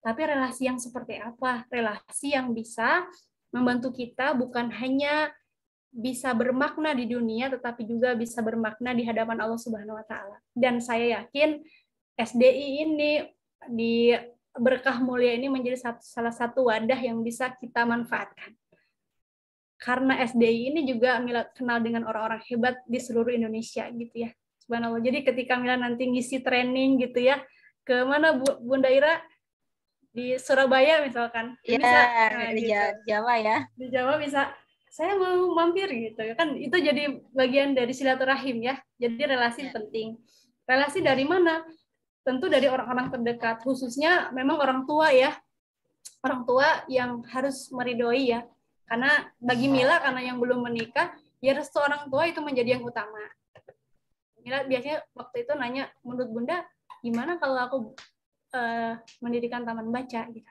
Tapi relasi yang seperti apa? Relasi yang bisa membantu kita bukan hanya bisa bermakna di dunia tetapi juga bisa bermakna di hadapan Allah Subhanahu wa taala. Dan saya yakin SDI ini di berkah mulia ini menjadi satu, salah satu wadah yang bisa kita manfaatkan. Karena SDI ini juga Mila kenal dengan orang-orang hebat di seluruh Indonesia gitu ya. Subhanallah. Jadi ketika Mila nanti ngisi training gitu ya, ke mana Bunda Ira? Di Surabaya misalkan. Kan iya, bisa nah, di gitu. Jawa ya. Di Jawa bisa saya mau mampir gitu kan itu jadi bagian dari silaturahim ya jadi relasi ya. penting relasi dari mana tentu dari orang-orang terdekat khususnya memang orang tua ya orang tua yang harus meridoi ya karena bagi iya. Mila karena yang belum menikah ya restu orang tua itu menjadi yang utama Mila biasanya waktu itu nanya menurut bunda gimana kalau aku uh, mendirikan taman baca gitu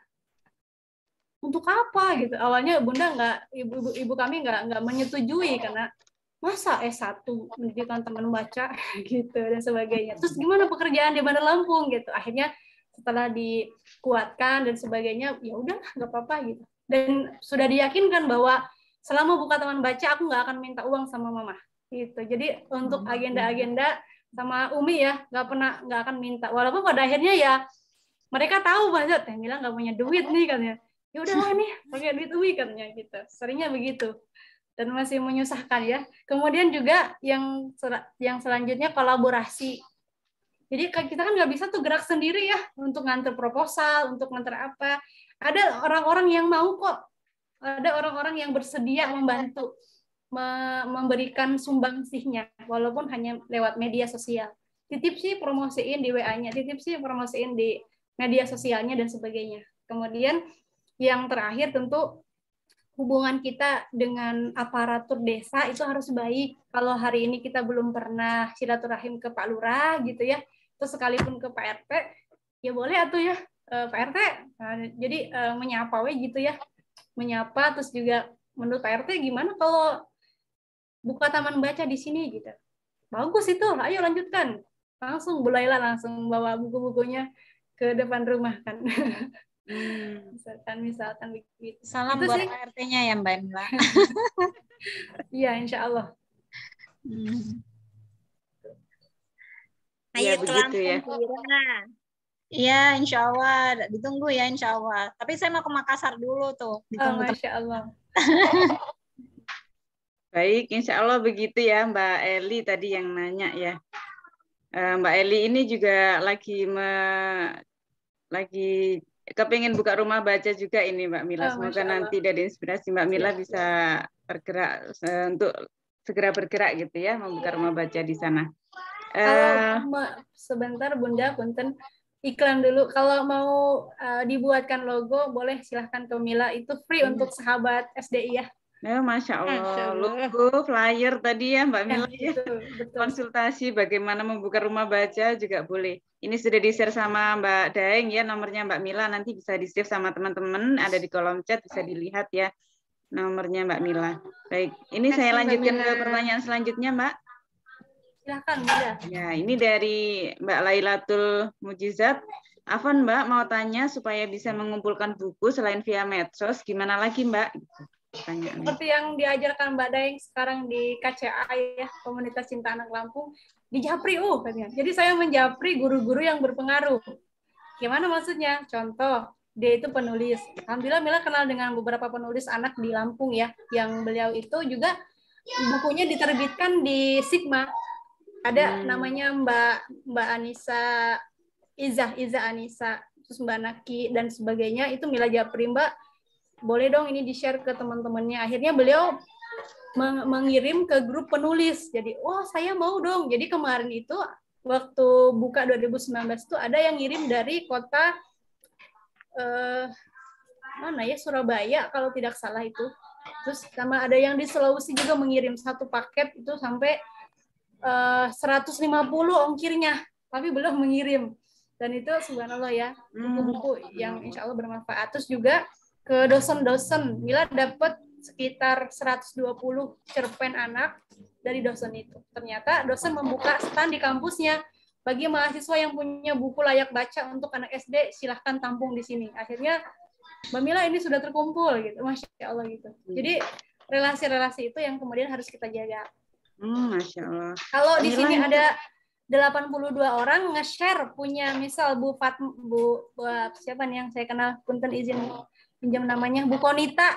untuk apa gitu awalnya bunda nggak ibu, ibu ibu kami nggak nggak menyetujui karena masa S1 mendirikan taman baca [laughs] gitu dan sebagainya terus gimana pekerjaan di Bandar Lampung gitu akhirnya setelah dikuatkan dan sebagainya ya udah nggak apa-apa gitu dan sudah diyakinkan bahwa selama buka taman baca aku nggak akan minta uang sama mama gitu jadi untuk hmm, agenda-agenda sama Umi ya nggak pernah nggak akan minta walaupun pada akhirnya ya mereka tahu banget yang bilang nggak punya duit nih kan ya udahlah nih [laughs] pakai duit Umi katanya gitu seringnya begitu dan masih menyusahkan ya kemudian juga yang yang selanjutnya kolaborasi jadi kan kita kan nggak bisa tuh gerak sendiri ya untuk nganter proposal untuk nganter apa ada orang-orang yang mau kok ada orang-orang yang bersedia membantu memberikan sumbangsihnya walaupun hanya lewat media sosial. Titip sih promosiin di WA-nya, titip sih promosiin di media sosialnya dan sebagainya. Kemudian yang terakhir tentu hubungan kita dengan aparatur desa itu harus baik. Kalau hari ini kita belum pernah silaturahim ke Pak Lurah gitu ya, terus sekalipun ke Pak RT, ya boleh atuh ya eh, Pak RT. Nah, jadi eh, menyapa we gitu ya, menyapa terus juga menurut Pak RT gimana kalau buka taman baca di sini gitu bagus itu ayo lanjutkan langsung mulailah langsung bawa buku-bukunya ke depan rumah kan hmm. [laughs] misalkan misalkan begitu salam itu buat rt ART-nya ya Mbak Mila [laughs] iya insya Allah hmm. ayo ya, begitu ya Iya, insya Allah. Ditunggu ya, insya Allah. Tapi saya mau ke Makassar dulu tuh. Ditunggu oh, Masya Allah. [laughs] Baik, insya Allah begitu ya Mbak Eli tadi yang nanya ya. Eh, Mbak Eli ini juga lagi me, lagi kepengen buka rumah baca juga ini Mbak Mila. Ah, Semoga nanti dari inspirasi Mbak Mila bisa bergerak eh, untuk segera bergerak gitu ya membuka rumah baca di sana. Kalau eh, sebentar Bunda Punten iklan dulu. Kalau mau dibuatkan logo boleh silahkan ke Mila itu free hmm. untuk sahabat SDI ya. Nah, Masya Allah, Masya Allah. logo, flyer tadi ya Mbak ya, Mila ya. Konsultasi bagaimana membuka rumah baca juga boleh. Ini sudah di-share sama Mbak Daeng ya, nomornya Mbak Mila. Nanti bisa di share sama teman-teman, ada di kolom chat, bisa dilihat ya nomornya Mbak Mila. Baik, ini Masya saya lanjutkan ke pertanyaan selanjutnya Mbak. Silahkan, Mbak. Ya, ini dari Mbak Lailatul Mujizat. Afan Mbak mau tanya supaya bisa mengumpulkan buku selain via medsos, gimana lagi Mbak? Seperti yang diajarkan Mbak Daeng sekarang di KCA ya, Komunitas Cinta Anak Lampung, di Japri uh katanya. Jadi saya menjapri guru-guru yang berpengaruh. Gimana maksudnya? Contoh, dia itu penulis. Alhamdulillah Mila kenal dengan beberapa penulis anak di Lampung ya, yang beliau itu juga bukunya diterbitkan di Sigma. Ada hmm. namanya Mbak Mbak Anisa Iza Iza Anisa, terus Mbak Naki dan sebagainya itu Mila Japri Mbak boleh dong ini di-share ke teman-temannya. Akhirnya beliau meng mengirim ke grup penulis. Jadi, wah oh, saya mau dong. Jadi kemarin itu waktu buka 2019 itu ada yang ngirim dari kota eh, mana ya Surabaya kalau tidak salah itu. Terus sama ada yang di Sulawesi juga mengirim satu paket itu sampai eh, 150 ongkirnya, tapi belum mengirim. Dan itu subhanallah ya, hmm. buku-buku yang insya Allah bermanfaat. Terus juga ke dosen-dosen. Mila dapat sekitar 120 cerpen anak dari dosen itu. Ternyata dosen membuka stand di kampusnya. Bagi mahasiswa yang punya buku layak baca untuk anak SD, silahkan tampung di sini. Akhirnya, Mbak Mila ini sudah terkumpul gitu, Masya Allah gitu. Jadi, relasi-relasi itu yang kemudian harus kita jaga. Hmm, Masya Allah. Kalau di sini ada 82 orang nge-share punya misal Bu Fat Bu, Bu siapa nih yang saya kenal punten izin pinjam namanya Bu Konita.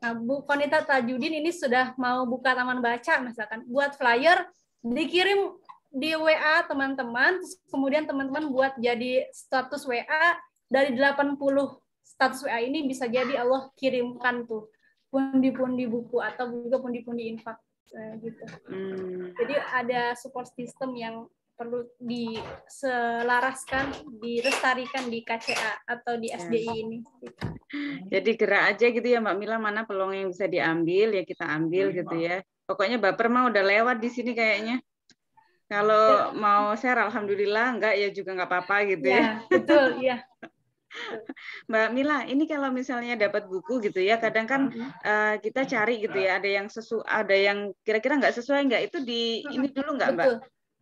Nah, Bu Konita Tajudin ini sudah mau buka taman baca misalkan buat flyer dikirim di WA teman-teman kemudian teman-teman buat jadi status WA dari 80 status WA ini bisa jadi Allah kirimkan tuh pundi-pundi buku atau juga pundi-pundi infak gitu. Hmm. Jadi ada support system yang perlu diselaraskan, direstarikan di KCA atau di SDI ya. ini. Jadi gerak aja gitu ya Mbak Mila, mana peluang yang bisa diambil ya kita ambil iya. gitu ya. Pokoknya baper mah udah lewat di sini kayaknya. Kalau iya. mau share, alhamdulillah. Enggak ya juga enggak apa-apa gitu ya. ya. Betul, iya. [laughs] Mbak Mila, ini kalau misalnya dapat buku gitu ya, kadang kan uh, kita cari gitu ya, ada yang sesu, ada yang kira-kira nggak sesuai nggak itu di ini dulu nggak Mbak?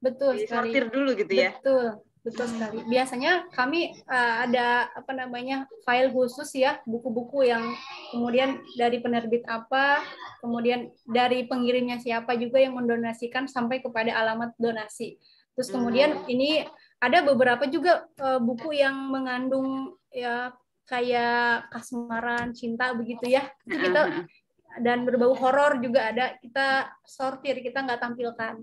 Betul Jadi sekali. Sortir dulu gitu ya. Betul. Betul sekali. Biasanya kami uh, ada apa namanya file khusus ya buku-buku yang kemudian dari penerbit apa, kemudian dari pengirimnya siapa juga yang mendonasikan sampai kepada alamat donasi. Terus kemudian hmm. ini ada beberapa juga uh, buku yang mengandung ya kayak kasmaran, cinta begitu ya. Itu kita hmm, hmm, hmm. dan berbau horor juga ada kita sortir kita nggak tampilkan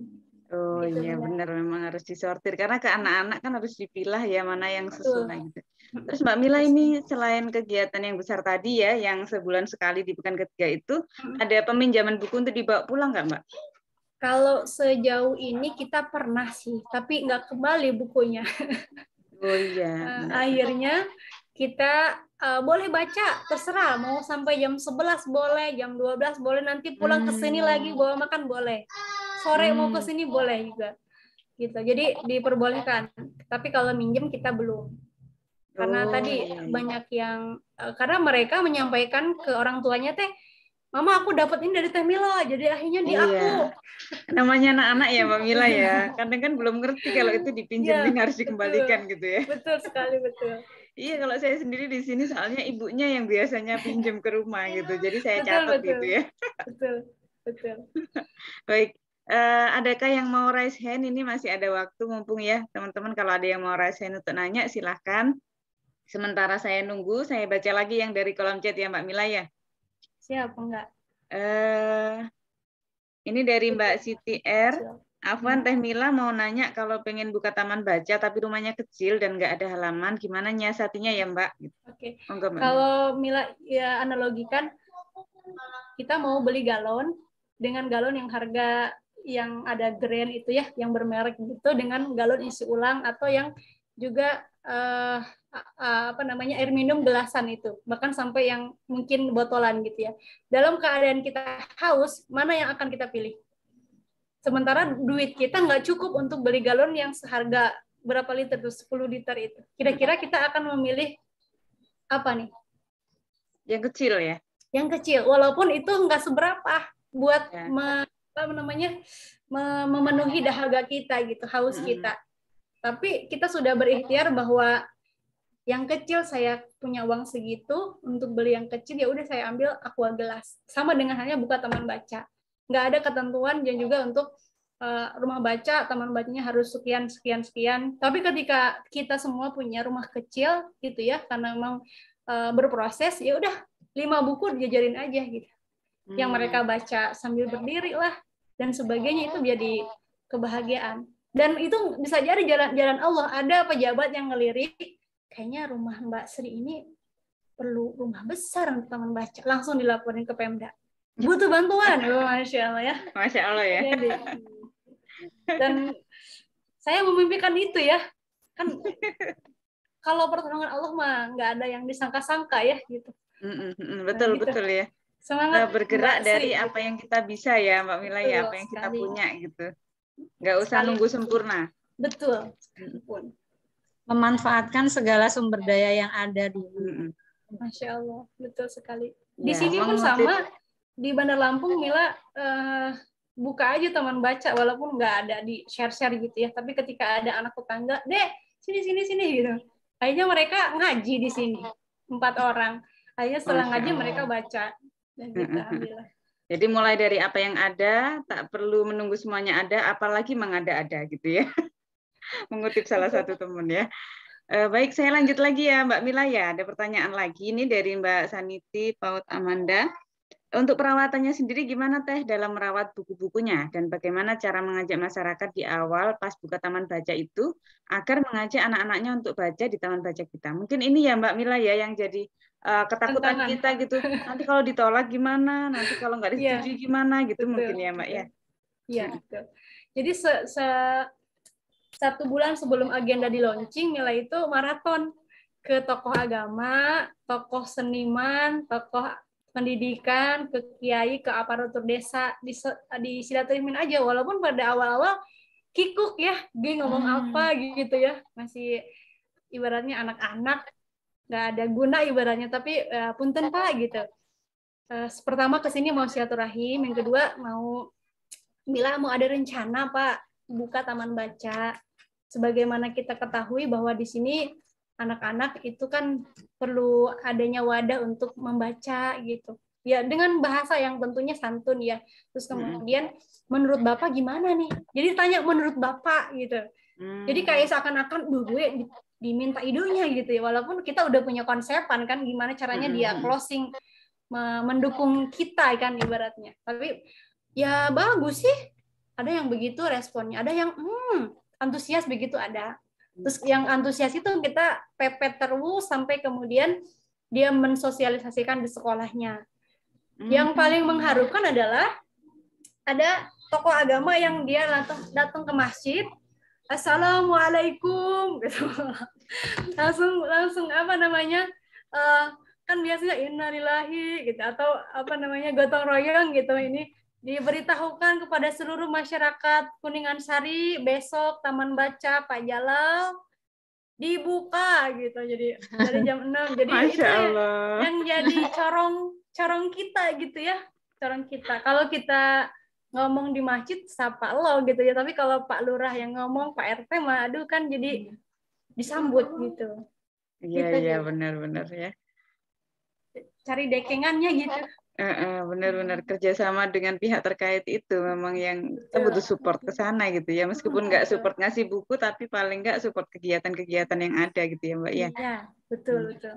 Oh gitu iya ya. benar memang harus disortir karena ke anak-anak kan harus dipilah ya mana yang sesuai. Gitu. Terus Mbak Mila ini selain kegiatan yang besar tadi ya yang sebulan sekali di pekan ketiga itu hmm. ada peminjaman buku untuk dibawa pulang nggak Mbak? Kalau sejauh ini kita pernah sih tapi nggak kembali bukunya. Oh iya. [laughs] Eh, akhirnya kita uh, boleh baca terserah mau sampai jam 11 boleh jam 12 boleh nanti pulang ke sini lagi hmm. bawa makan boleh sore hmm. mau ke hmm. sini boleh juga gitu jadi diperbolehkan tapi kalau minjem kita belum karena oh, tadi iya, iya. banyak yang eh, karena mereka menyampaikan ke orang tuanya teh mama aku dapat ini dari teh Mila jadi akhirnya di iya. aku namanya anak-anak ya mbak Mila ya [laughs] kadang kan belum ngerti kalau itu dipinjemin ya, harus dikembalikan betul. gitu ya betul sekali betul Iya, kalau saya sendiri di sini soalnya ibunya yang biasanya pinjam ke rumah gitu. Jadi saya betul, catat betul. gitu ya. Betul, betul. [laughs] Baik, Uh, adakah yang mau raise hand? Ini masih ada waktu mumpung ya, teman-teman. Kalau ada yang mau raise hand untuk nanya, silahkan. Sementara saya nunggu, saya baca lagi yang dari kolom chat ya Mbak Mila ya. Siap, enggak. Uh, ini dari Mbak Siti R. Afwan, Teh Mila mau nanya kalau pengen buka taman baca tapi rumahnya kecil dan nggak ada halaman, gimana nyiasatinya ya Mbak? Oke. Okay. Oh, kalau Mila ya analogikan, kita mau beli galon dengan galon yang harga yang ada grand itu ya, yang bermerek gitu dengan galon isi ulang atau yang juga uh, apa namanya air minum gelasan itu, bahkan sampai yang mungkin botolan gitu ya. Dalam keadaan kita haus, mana yang akan kita pilih? Sementara duit kita nggak cukup untuk beli galon yang seharga berapa liter tuh 10 liter itu. Kira-kira kita akan memilih apa nih? Yang kecil ya. Yang kecil, walaupun itu nggak seberapa buat ya apa namanya memenuhi dahaga kita gitu, haus kita. Tapi kita sudah berikhtiar bahwa yang kecil saya punya uang segitu untuk beli yang kecil ya udah saya ambil aqua gelas sama dengan hanya buka taman baca nggak ada ketentuan dan juga untuk eh, rumah baca taman bacanya harus sekian sekian sekian tapi ketika kita semua punya rumah kecil gitu ya karena memang eh, berproses ya udah lima buku dijajarin aja gitu yang hmm. mereka baca sambil berdiri lah dan sebagainya itu oh. jadi kebahagiaan dan itu bisa jadi jalan-jalan Allah ada pejabat yang ngelirik kayaknya rumah Mbak Sri ini perlu rumah besar untuk teman baca langsung dilaporin ke Pemda butuh bantuan [laughs] oh, masya Allah ya masya Allah ya jadi, dan saya memimpikan itu ya kan [laughs] kalau pertolongan Allah mah nggak ada yang disangka-sangka ya gitu nah, betul nah, gitu. betul ya semangat nah, bergerak Mbak dari Sri. apa yang kita bisa ya Mbak Mila ya apa yang sekali. kita punya gitu nggak usah sekali. nunggu sempurna betul pun memanfaatkan segala sumber ya. daya yang ada di. masya Allah betul sekali di ya, sini pun sama di Bandar Lampung Mila eh, buka aja teman baca walaupun nggak ada di share share gitu ya tapi ketika ada anak tetangga deh sini sini sini gitu akhirnya mereka ngaji di sini empat orang akhirnya setelah ngaji mereka baca jadi mulai dari apa yang ada, tak perlu menunggu semuanya ada, apalagi mengada-ada gitu ya. [laughs] Mengutip salah satu teman ya. Eh, baik, saya lanjut lagi ya Mbak Mila ya. Ada pertanyaan lagi ini dari Mbak Saniti Paut Amanda. Untuk perawatannya sendiri gimana Teh dalam merawat buku-bukunya dan bagaimana cara mengajak masyarakat di awal pas buka taman baca itu agar mengajak anak-anaknya untuk baca di taman baca kita. Mungkin ini ya Mbak Mila ya yang jadi Eh, ketakutan Tentangan. kita gitu nanti kalau ditolak gimana nanti kalau nggak iya. disetujui yeah. gimana gitu betul. mungkin ya mbak ya iya jadi se, se satu bulan sebelum agenda di launching Mila itu maraton ke tokoh agama tokoh seniman tokoh pendidikan ke kiai ke aparatur desa di di silaturahmin aja walaupun pada awal-awal kikuk ya gue ngomong hmm. apa gitu ya masih ibaratnya anak-anak nggak ada guna ibaratnya tapi uh, punten pak gitu uh, pertama kesini mau silaturahim yang kedua mau bila mau ada rencana pak buka taman baca sebagaimana kita ketahui bahwa di sini anak-anak itu kan perlu adanya wadah untuk membaca gitu ya dengan bahasa yang tentunya santun ya terus hmm. kemudian menurut bapak gimana nih jadi tanya menurut bapak gitu hmm. jadi kayak seakan-akan gue diminta idenya gitu ya walaupun kita udah punya konsepan kan gimana caranya mm-hmm. dia closing mendukung kita kan ibaratnya tapi ya bagus sih ada yang begitu responnya ada yang hmm antusias begitu ada terus mm-hmm. yang antusias itu kita pepet terus sampai kemudian dia mensosialisasikan di sekolahnya yang mm-hmm. paling mengharukan adalah ada tokoh agama yang dia datang datang ke masjid assalamualaikum gitu langsung langsung apa namanya uh, kan biasanya innalillahi gitu atau apa namanya gotong royong gitu ini diberitahukan kepada seluruh masyarakat Kuningan Sari besok Taman Baca Pak Jalal dibuka gitu jadi dari jam 6 [laughs] jadi itu Allah. yang jadi corong corong kita gitu ya corong kita kalau kita ngomong di masjid sapa lo gitu ya tapi kalau Pak Lurah yang ngomong Pak RT mah aduh kan jadi iya. disambut gitu iya gitu, iya gitu. benar-benar ya cari dekengannya gitu Uh, uh, benar-benar kerjasama dengan pihak terkait itu memang yang kita butuh support ke sana gitu ya meskipun nggak support ngasih buku tapi paling nggak support kegiatan-kegiatan yang ada gitu ya mbak ya iya betul hmm. betul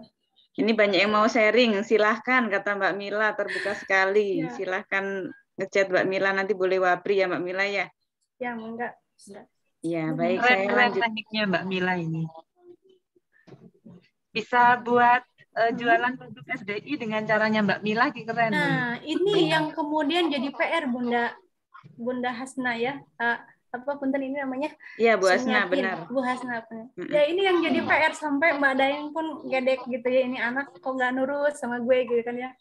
ini banyak yang mau sharing silahkan kata mbak Mila terbuka sekali ya. silahkan ngechat Mbak Mila nanti boleh wapri ya Mbak Mila ya? Ya, enggak. enggak. Ya, baik keren, saya lanjut. tekniknya Mbak Mila ini. Bisa buat uh, jualan untuk SDI dengan caranya Mbak Mila keren. Nah, ini ini iya. yang kemudian jadi PR Bunda Bunda Hasna ya. Uh, apa punten ini namanya? Iya, Bu Hasna benar. Bu Hasna. Benar. Ya ini yang jadi PR sampai Mbak Dayang pun gedek gitu ya ini anak kok nggak nurut sama gue gitu kan ya.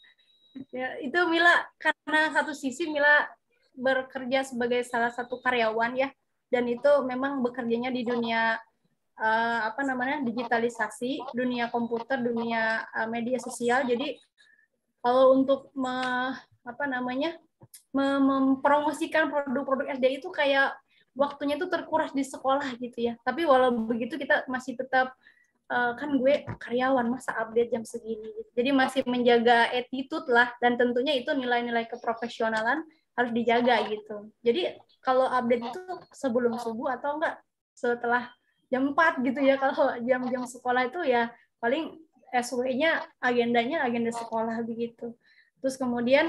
Ya, itu Mila karena satu sisi Mila bekerja sebagai salah satu karyawan ya dan itu memang bekerjanya di dunia uh, apa namanya digitalisasi, dunia komputer, dunia uh, media sosial. Jadi kalau untuk me, apa namanya mempromosikan produk-produk SD itu kayak waktunya itu terkuras di sekolah gitu ya. Tapi walau begitu kita masih tetap uh, kan gue karyawan masa update jam segini gitu. Jadi masih menjaga attitude lah dan tentunya itu nilai-nilai keprofesionalan harus dijaga gitu. Jadi kalau update itu sebelum subuh atau enggak setelah jam 4 gitu ya kalau jam-jam sekolah itu ya paling SW-nya agendanya agenda sekolah begitu. Terus kemudian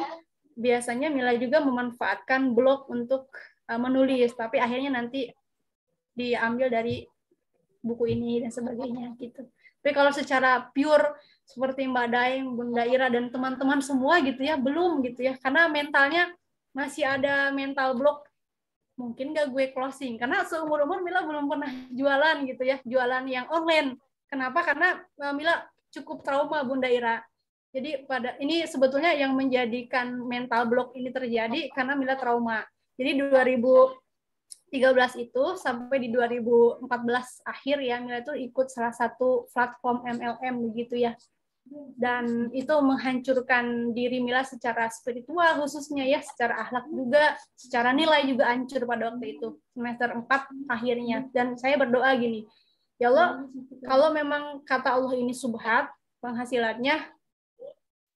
biasanya Mila juga memanfaatkan blog untuk eh, menulis tapi akhirnya nanti diambil dari buku ini dan sebagainya gitu. Tapi kalau secara pure seperti Mbak Daeng, Bunda Ira dan teman-teman semua gitu ya belum gitu ya karena mentalnya masih ada mental block mungkin gak gue closing karena seumur umur Mila belum pernah jualan gitu ya jualan yang online kenapa karena eh, Mila cukup trauma Bunda Ira jadi pada ini sebetulnya yang menjadikan mental block ini terjadi karena Mila trauma jadi 2000 2013 itu sampai di 2014 akhir ya Mila itu ikut salah satu platform MLM begitu ya dan itu menghancurkan diri Mila secara spiritual khususnya ya secara akhlak juga secara nilai juga hancur pada waktu itu semester 4 akhirnya dan saya berdoa gini ya Allah kalau memang kata Allah ini subhat penghasilannya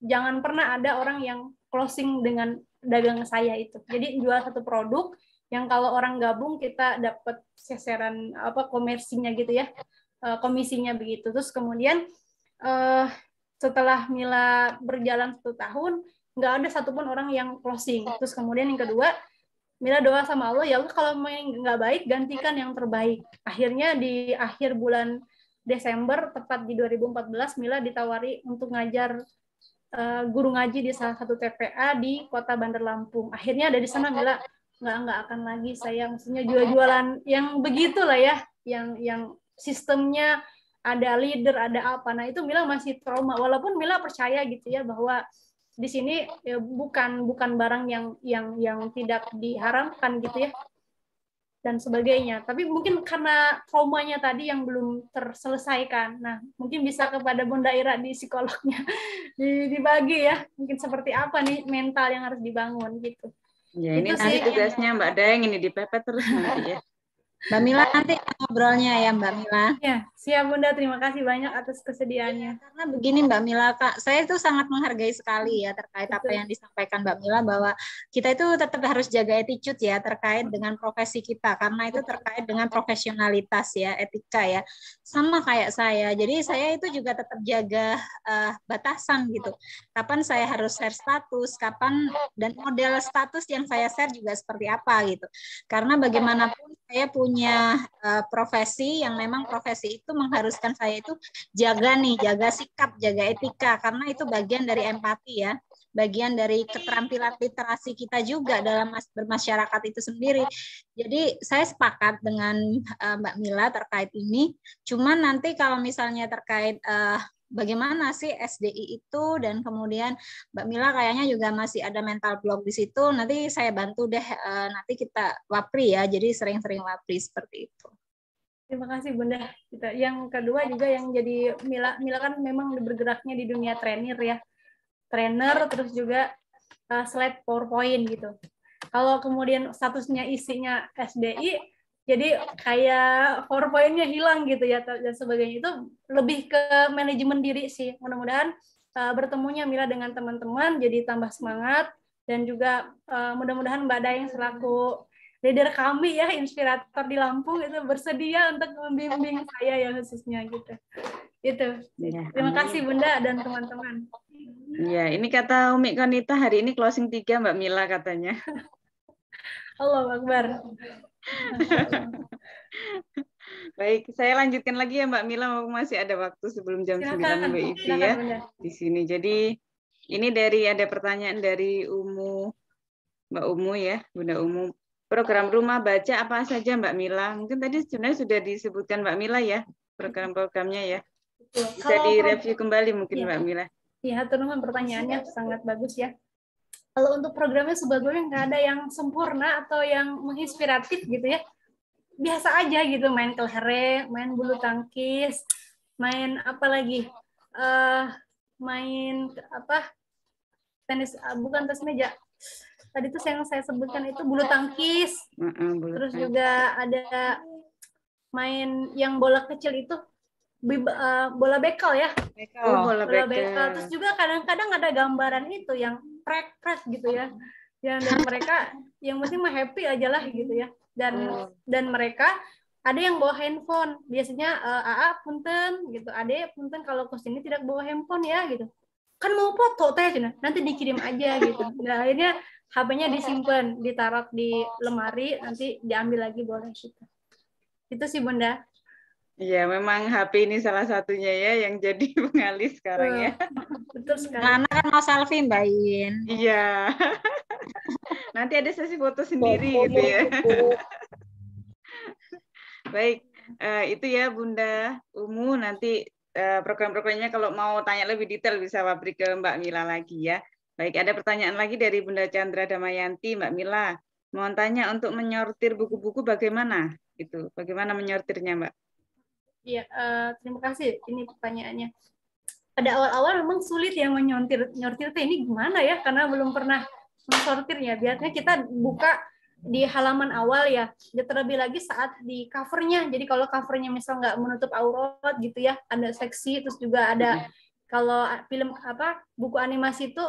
jangan pernah ada orang yang closing dengan dagang saya itu jadi jual satu produk yang kalau orang gabung kita dapat seseran apa komersinya gitu ya eh, komisinya begitu terus kemudian eh, setelah Mila berjalan satu tahun nggak ada satupun orang yang closing terus kemudian yang kedua Mila doa sama Allah ya Allah kalau main nggak baik gantikan yang terbaik akhirnya di akhir bulan Desember tepat di 2014 Mila ditawari untuk ngajar eh, guru ngaji di salah satu TPA di Kota Bandar Lampung. Akhirnya dari sana Mila nggak nggak akan lagi oh. saya maksudnya oh, jual-jualan yang begitulah ya yang yang sistemnya ada leader ada apa nah itu Mila masih trauma walaupun Mila percaya gitu ya bahwa di sini ya, bukan bukan barang yang yang yang tidak diharamkan gitu ya dan sebagainya tapi mungkin karena traumanya tadi yang belum terselesaikan nah mungkin bisa kepada Bunda Ira di psikolognya [laughs] dibagi ya mungkin seperti apa nih mental yang harus dibangun gitu Ya, ini nanti tugasnya Mbak Deng ini dipepet terus nanti ya. Mbak Mila nanti ngobrolnya ya Mbak Mila. Ya. Siap Bunda, terima kasih banyak atas kesediaannya. Iya, karena begini Mbak Mila, Kak, saya itu sangat menghargai sekali ya terkait Betul. apa yang disampaikan Mbak Mila bahwa kita itu tetap harus jaga attitude ya terkait dengan profesi kita karena itu terkait dengan profesionalitas ya, etika ya. Sama kayak saya. Jadi saya itu juga tetap jaga uh, batasan gitu. Kapan saya harus share status, kapan dan model status yang saya share juga seperti apa gitu. Karena bagaimanapun saya punya uh, profesi yang memang profesi itu itu mengharuskan saya itu jaga nih, jaga sikap, jaga etika karena itu bagian dari empati ya bagian dari keterampilan literasi kita juga dalam bermasyarakat itu sendiri. Jadi saya sepakat dengan eh, Mbak Mila terkait ini. Cuman nanti kalau misalnya terkait uh, bagaimana sih SDI itu dan kemudian Mbak Mila kayaknya juga masih ada mental block di situ. Nanti saya bantu deh eh, nanti kita wapri ya. Jadi sering-sering wapri seperti itu. Terima kasih Bunda. Kita yang kedua juga yang jadi Mila Mila kan memang bergeraknya di dunia trainer ya. Trainer terus juga uh, slide PowerPoint gitu. Kalau kemudian statusnya isinya SDI jadi kayak PowerPoint-nya hilang gitu ya dan sebagainya itu lebih ke manajemen diri sih. Mudah-mudahan uh, bertemunya Mila dengan teman-teman jadi tambah semangat dan juga uh, mudah-mudahan Mbak Dayang selaku leader kami ya, inspirator di Lampung itu bersedia untuk membimbing [laughs] saya ya khususnya gitu. Itu. Ya, Terima kasih Bunda dan teman-teman. Ya, ini kata Umi Konita hari ini closing tiga Mbak Mila katanya. [laughs] Allah Akbar. [laughs] Baik, saya lanjutkan lagi ya Mbak Mila, masih ada waktu sebelum jam silakan, 9 WIB ya di sini. Jadi ini dari ada pertanyaan dari Umu Mbak Umu ya, Bunda Umu program rumah baca apa saja Mbak Mila? Mungkin tadi sebenarnya sudah disebutkan Mbak Mila ya program-programnya ya. Bisa Kalau direview kembali mungkin ya. Mbak Mila. Iya, teman teman pertanyaannya sangat bagus ya. Kalau untuk programnya sebetulnya nggak ada yang sempurna atau yang menginspiratif gitu ya. Biasa aja gitu, main kelere, main bulu tangkis, main apa lagi? Uh, main apa? Tenis, eh, bukan tenis meja tadi tuh yang saya sebutkan itu bulu tangkis mm -mm, bulu terus juga ada main yang bola kecil itu eh, bola bekel ya bekel. Oh, bola, bola bekel. bekel terus juga kadang-kadang ada gambaran itu yang prek gitu ya yang dan mereka yang mesti mah happy aja lah gitu ya dan oh. dan mereka ada yang bawa handphone biasanya uh, AA punten gitu ade punten kalau ke sini tidak bawa handphone ya gitu kan mau foto teh nanti dikirim aja gitu nah akhirnya HP-nya disimpan, ditaruh di oh, lemari, nanti diambil lagi boleh gitu. Itu sih Bunda. Iya, memang HP ini salah satunya ya yang jadi [laughs] pengalih sekarang ya. Betul sekali. Karena kan mau selfie Mbak Iya. [laughs] nanti ada sesi foto sendiri Bapak, gitu ya. [laughs] Baik, uh, itu ya Bunda Umu nanti uh, program-programnya kalau mau tanya lebih detail bisa pabrik ke Mbak Mila lagi ya. Baik, ada pertanyaan lagi dari Bunda Chandra Damayanti, Mbak Mila. mau tanya untuk menyortir buku-buku bagaimana? Itu, bagaimana menyortirnya, Mbak? Iya, uh, terima kasih. Ini pertanyaannya. Pada awal-awal memang sulit ya menyortir. Nyortir teh ini gimana ya? Karena belum pernah mensortirnya. Biasanya kita buka di halaman awal ya, ya terlebih lagi saat di covernya. Jadi kalau covernya misal nggak menutup aurat gitu ya, ada seksi, terus juga ada kalau film apa buku animasi itu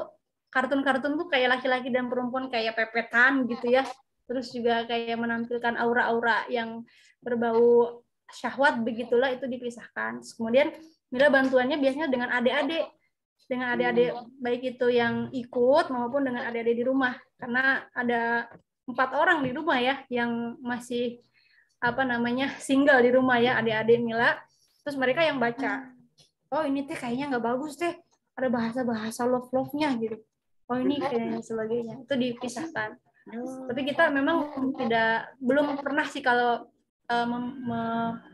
kartun-kartun tuh kayak laki-laki dan perempuan kayak pepetan gitu ya terus juga kayak menampilkan aura-aura yang berbau syahwat begitulah itu dipisahkan terus kemudian Mila bantuannya biasanya dengan adik-adik dengan adik-adik hmm. baik itu yang ikut maupun dengan adik-adik di rumah karena ada empat orang di rumah ya yang masih apa namanya single di rumah ya adik-adik Mila terus mereka yang baca hmm. oh ini teh kayaknya nggak bagus teh ada bahasa bahasa love love nya gitu oh ini dan sebagainya itu dipisahkan oh. tapi kita memang tidak belum pernah sih kalau uh, mem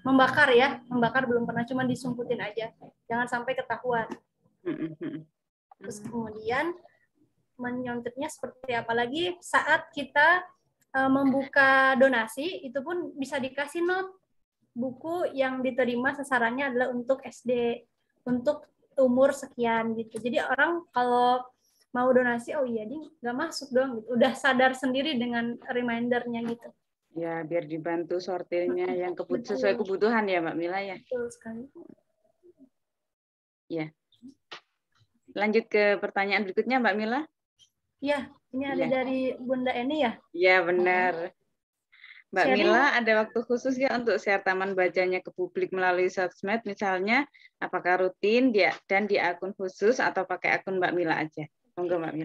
membakar ya membakar belum pernah cuma disumputin aja jangan sampai ketahuan terus kemudian menyontetnya seperti apa lagi saat kita e, membuka donasi itu pun bisa dikasih not buku yang diterima sasarannya adalah untuk SD untuk umur sekian gitu jadi orang kalau mau donasi oh iya dia nggak masuk dong gitu. udah sadar sendiri dengan remindernya gitu ya biar dibantu sortirnya yang kebut sesuai kebutuhan ya mbak Mila ya betul sekali ya lanjut ke pertanyaan berikutnya mbak Mila ya ini ada ya. dari Bunda ini ya ya benar nah. Mbak sharing. Mila ada waktu khusus ya untuk share taman bacanya ke publik melalui sosmed misalnya apakah rutin dia dan di akun khusus atau pakai akun Mbak Mila aja?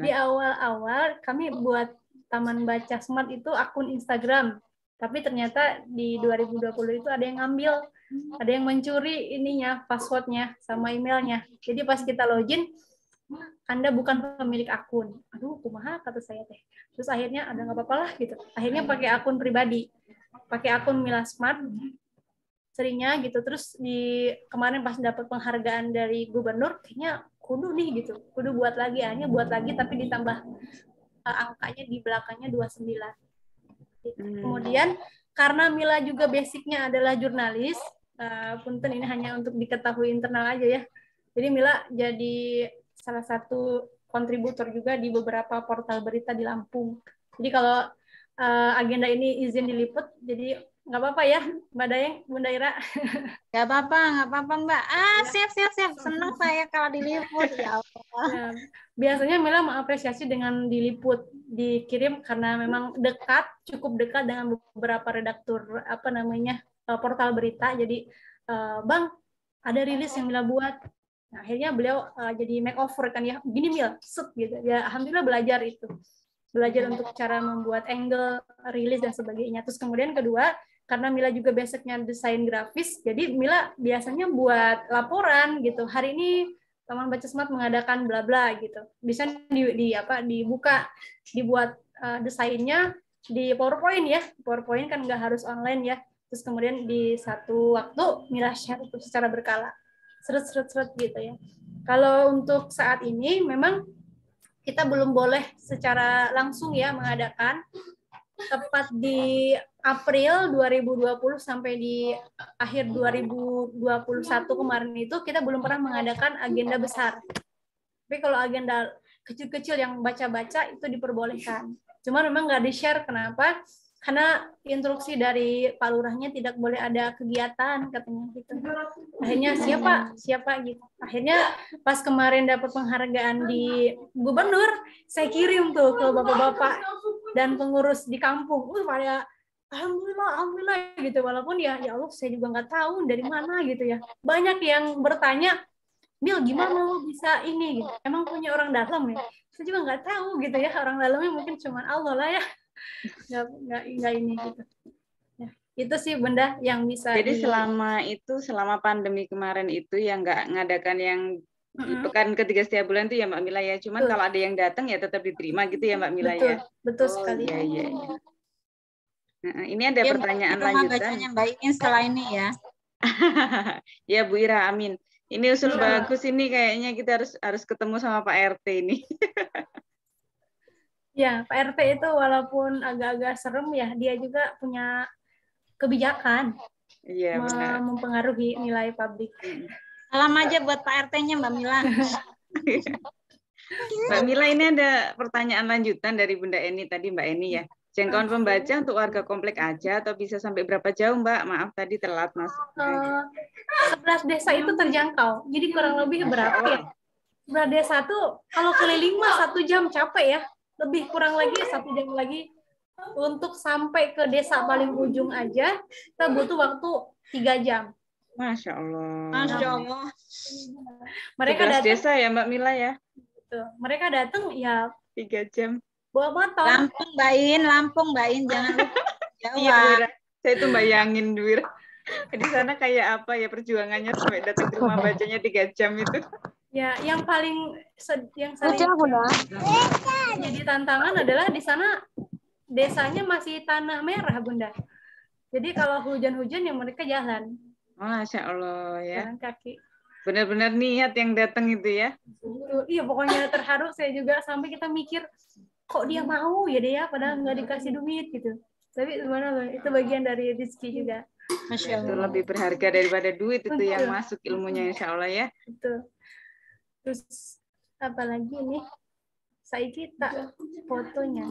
Di awal-awal kami buat Taman Baca Smart itu akun Instagram. Tapi ternyata di 2020 itu ada yang ngambil, ada yang mencuri ininya, passwordnya, sama emailnya. Jadi pas kita login, anda bukan pemilik akun. Aduh, kumaha kata saya teh. Terus akhirnya ada nggak apa-apa lah gitu. Akhirnya pakai akun pribadi, pakai akun Mila Smart, seringnya gitu. Terus di kemarin pas dapat penghargaan dari gubernur, kayaknya kudu nih gitu kudu buat lagi hanya buat lagi tapi ditambah uh, angkanya di belakangnya 29 gitu. hmm. kemudian karena Mila juga basicnya adalah jurnalis uh, punten ini hanya untuk diketahui internal aja ya jadi Mila jadi salah satu kontributor juga di beberapa portal berita di Lampung jadi kalau uh, agenda ini izin diliput jadi nggak apa-apa ya Mbak Dayeng, Bunda Ira. Nggak apa-apa, nggak apa-apa Mbak. Ah, ya. siap, siap, siap. Senang [laughs] saya kalau diliput ya Allah. Ya. Biasanya Mila mengapresiasi dengan diliput, dikirim karena memang dekat, cukup dekat dengan beberapa redaktur apa namanya eh, portal berita. Jadi, eh, Bang, ada rilis yang Mila buat. Nah, akhirnya beliau eh, jadi makeover kan ya. Gini Mil, set gitu. Ya, alhamdulillah belajar itu belajar untuk cara membuat angle, rilis dan sebagainya. Terus kemudian kedua, karena Mila juga basicnya desain grafis, jadi Mila biasanya buat laporan gitu. Hari ini teman Baca Smart mengadakan bla bla gitu. Bisa di, di apa dibuka, dibuat uh, desainnya di PowerPoint ya. PowerPoint kan nggak harus online ya. Terus kemudian di satu waktu Mila share secara berkala. Seret-seret-seret gitu ya. Kalau untuk saat ini memang kita belum boleh secara langsung ya mengadakan tepat di April 2020 sampai di akhir 2021 kemarin itu kita belum pernah mengadakan agenda besar. Tapi kalau agenda kecil-kecil yang baca-baca itu diperbolehkan. Cuma memang nggak di-share kenapa? Karena instruksi dari Pak Lurahnya tidak boleh ada kegiatan katanya gitu. Akhirnya siapa? Siapa gitu. Akhirnya pas kemarin dapat penghargaan di Gubernur, saya kirim tuh ke bapak-bapak dan pengurus di kampung. Uh, pada alhamdulillah alhamdulillah gitu walaupun ya ya Allah saya juga nggak tahu dari mana gitu ya banyak yang bertanya Mil gimana lo bisa ini gitu. emang punya orang dalam ya saya juga nggak tahu gitu ya orang dalamnya mungkin cuma Allah lah ya [laughs] nggak nggak nggak ini gitu ya, itu sih benda yang bisa jadi di... selama itu selama pandemi kemarin itu yang nggak ngadakan yang mm Pekan ketiga setiap bulan itu ya Mbak Mila ya. Cuman Betul. kalau ada yang datang ya tetap diterima gitu ya Mbak Mila ya. Betul. ya. Betul oh, sekali. ya, ya ini ada ya, pertanyaan Mbak, lanjutan. bacanya Mbak Imin setelah ini ya. [laughs] ya Bu Ira, amin. Ini usul ya. bagus ini kayaknya kita harus harus ketemu sama Pak RT ini. [laughs] ya, Pak RT itu walaupun agak-agak serem ya, dia juga punya kebijakan. Iya, Mempengaruhi nilai publik. Mm. Salam aja buat Pak RT-nya Mbak Mila. [laughs] Mbak Mila ini ada pertanyaan lanjutan dari Bunda Eni tadi Mbak Eni ya. Jangkauan pembaca untuk warga komplek aja atau bisa sampai berapa jauh, Mbak? Maaf tadi telat masuk. Eh, sebelas desa itu terjangkau. Jadi kurang lebih berapa ya? Sebelas desa itu, kalau keliling mah satu jam capek ya. Lebih kurang lagi satu jam lagi untuk sampai ke desa paling ujung aja kita butuh waktu tiga jam. Masya Allah. Masya Allah. Mereka datang, desa ya Mbak Mila ya. Betul. Mereka datang ya tiga jam bawa motor. Lampung Mbak In, Lampung Mbak In, jangan [laughs] lupa Jawa. Iya, Wira. Saya tuh bayangin Wira. Di sana kayak apa ya perjuangannya sampai datang ke rumah bacanya tiga jam itu. Ya, yang paling yang paling jadi tantangan adalah di sana desanya masih tanah merah, Bunda. Jadi kalau hujan-hujan yang mereka jalan. Masya Allah ya. Jalan kaki benar-benar niat yang datang itu ya. iya pokoknya terharu saya juga sampai kita mikir kok dia hmm. mau ya deh ya padahal nggak hmm. dikasih duit gitu tapi gimana loh itu bagian dari rezeki hmm. juga Masya Allah. itu lebih berharga daripada duit itu yang masuk ilmunya Insya Allah ya itu. terus apalagi nih saya kita fotonya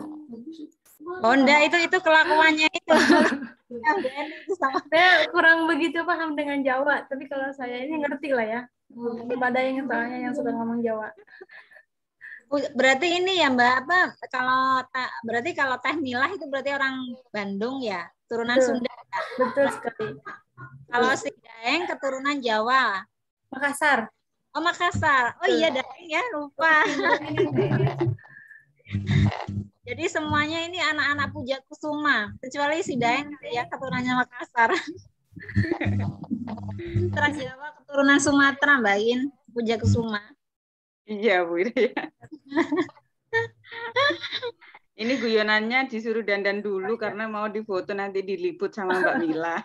Honda oh, itu itu kelakuannya itu [laughs] saya kurang begitu paham dengan Jawa tapi kalau saya ini ngerti lah ya kepada yang soalnya yang sudah ngomong Jawa Berarti ini ya Mbak apa kalau berarti kalau Teh Milah itu berarti orang Bandung ya, turunan Betul. Sunda. Ya? Betul sekali. Kalau si Daeng keturunan Jawa. Makassar. Oh Makassar. Oh iya Daeng ya, lupa. [laughs] Jadi semuanya ini anak-anak Puja Kusuma, kecuali si Daeng ya keturunannya Makassar. [laughs] Terus Jawa keturunan Sumatera, Mbak In, Puja Kusuma. Iya, Bu ya. Ini guyonannya disuruh dandan dulu karena mau difoto nanti diliput sama Mbak Mila.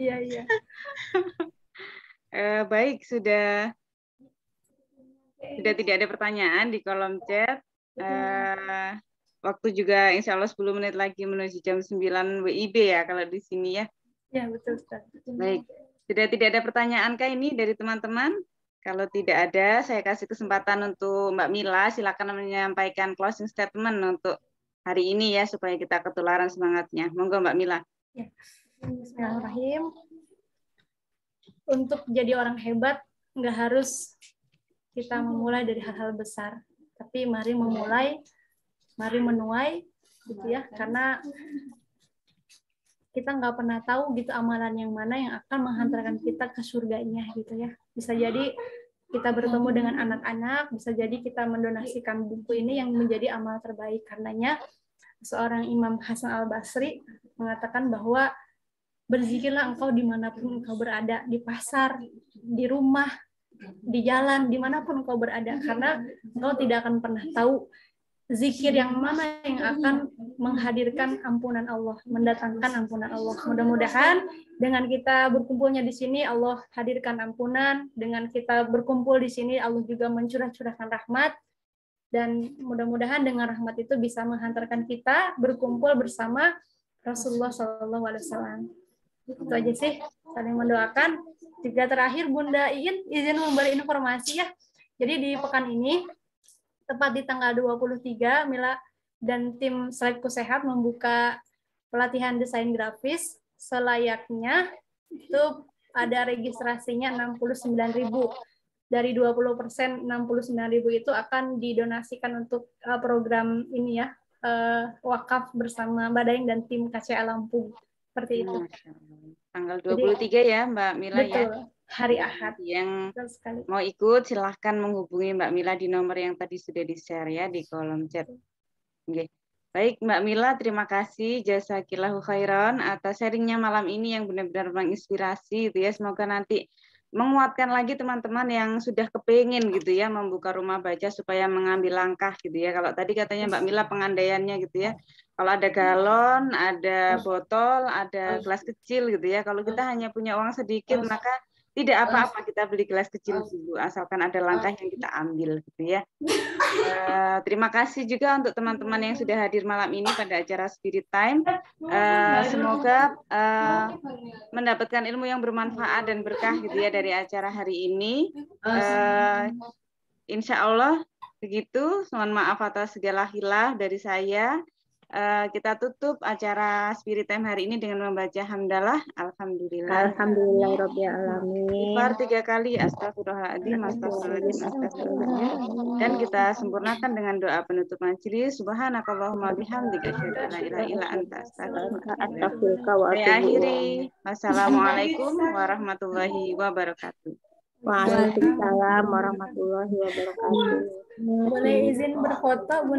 Iya, iya. Eh, baik, sudah sudah tidak ada pertanyaan di kolom chat. Eh, waktu juga insya Allah 10 menit lagi menuju jam 9 WIB ya kalau di sini ya. Ya, betul. Ustaz. Baik. Sudah tidak ada pertanyaan pertanyaankah ini dari teman-teman? Kalau tidak ada, saya kasih kesempatan untuk Mbak Mila. Silakan menyampaikan closing statement untuk hari ini ya, supaya kita ketularan semangatnya. Monggo Mbak Mila. Ya. Bismillahirrahmanirrahim. Untuk jadi orang hebat, nggak harus kita memulai dari hal-hal besar. Tapi mari memulai, mari menuai, gitu ya. Karena kita nggak pernah tahu gitu amalan yang mana yang akan menghantarkan hmm. kita ke surganya gitu ya bisa jadi kita bertemu dengan anak-anak bisa jadi kita mendonasikan buku ini yang menjadi amal terbaik karenanya seorang Imam Hasan Al Basri mengatakan bahwa berzikirlah engkau dimanapun engkau berada di pasar di rumah di jalan dimanapun engkau berada karena engkau tidak akan pernah tahu zikir yang mana yang iya. akan menghadirkan ampunan Allah, mendatangkan ampunan Allah. Mudah-mudahan dengan kita berkumpulnya di sini Allah hadirkan ampunan, dengan kita berkumpul di sini Allah juga mencurah-curahkan rahmat dan mudah-mudahan dengan rahmat itu bisa menghantarkan kita berkumpul bersama Rasulullah SAW Itu aja sih saling mendoakan. Tiga terakhir Bunda Iin izin memberi informasi ya. Jadi di pekan ini tepat di tanggal 23 Mila dan tim Selebku Sehat membuka pelatihan desain grafis selayaknya itu ada registrasinya 69.000 dari 20 persen 69.000 itu akan didonasikan untuk eh, program ini ya eh, wakaf bersama Badaing dan tim KCA Lampung seperti itu. Tanggal 23 Jadi, ya Mbak Mila ya? betul. ya hari Ahad. Yang sekali. mau ikut silahkan menghubungi Mbak Mila di nomor yang tadi sudah di-share ya di kolom chat. Okay. Baik Mbak Mila, terima kasih jasa kilahu khairan atas sharingnya malam ini yang benar-benar menginspirasi itu ya. Semoga nanti menguatkan lagi teman-teman yang sudah kepingin gitu ya membuka rumah baca supaya mengambil langkah gitu ya. Kalau tadi katanya Mbak Mila pengandaiannya gitu ya. Kalau ada iya. galon, ada botol, ada gelas kecil gitu ya. Kalau kita hanya punya uang sedikit maka tidak apa-apa kita beli gelas kecil dulu asalkan ada langkah yang kita ambil gitu ya. Uh, [laughs] terima kasih juga untuk teman-teman yang sudah hadir malam ini pada acara Spirit Time. Uh, semoga uh, mendapatkan ilmu yang bermanfaat dan berkah gitu ya dari acara hari ini. Uh, insya Allah begitu. Mohon maaf atas segala hilah dari saya. Eh, kita tutup acara Spirit Time hari ini dengan membaca hamdalah. Alhamdulillah. Alhamdulillah Rabbil Alamin. Ibar tiga kali. Astagfirullahaladzim. Astagfirullahaladzim. Astagfirullahaladzim. Dan kita sempurnakan dengan doa penutup majelis. Subhanakallahumma bihamdika. Syadana ila anta. Astagfirullah. Saya akhiri. Wassalamualaikum warahmatullahi wabarakatuh. Waalaikumsalam warahmatullahi wabarakatuh. Boleh izin berfoto,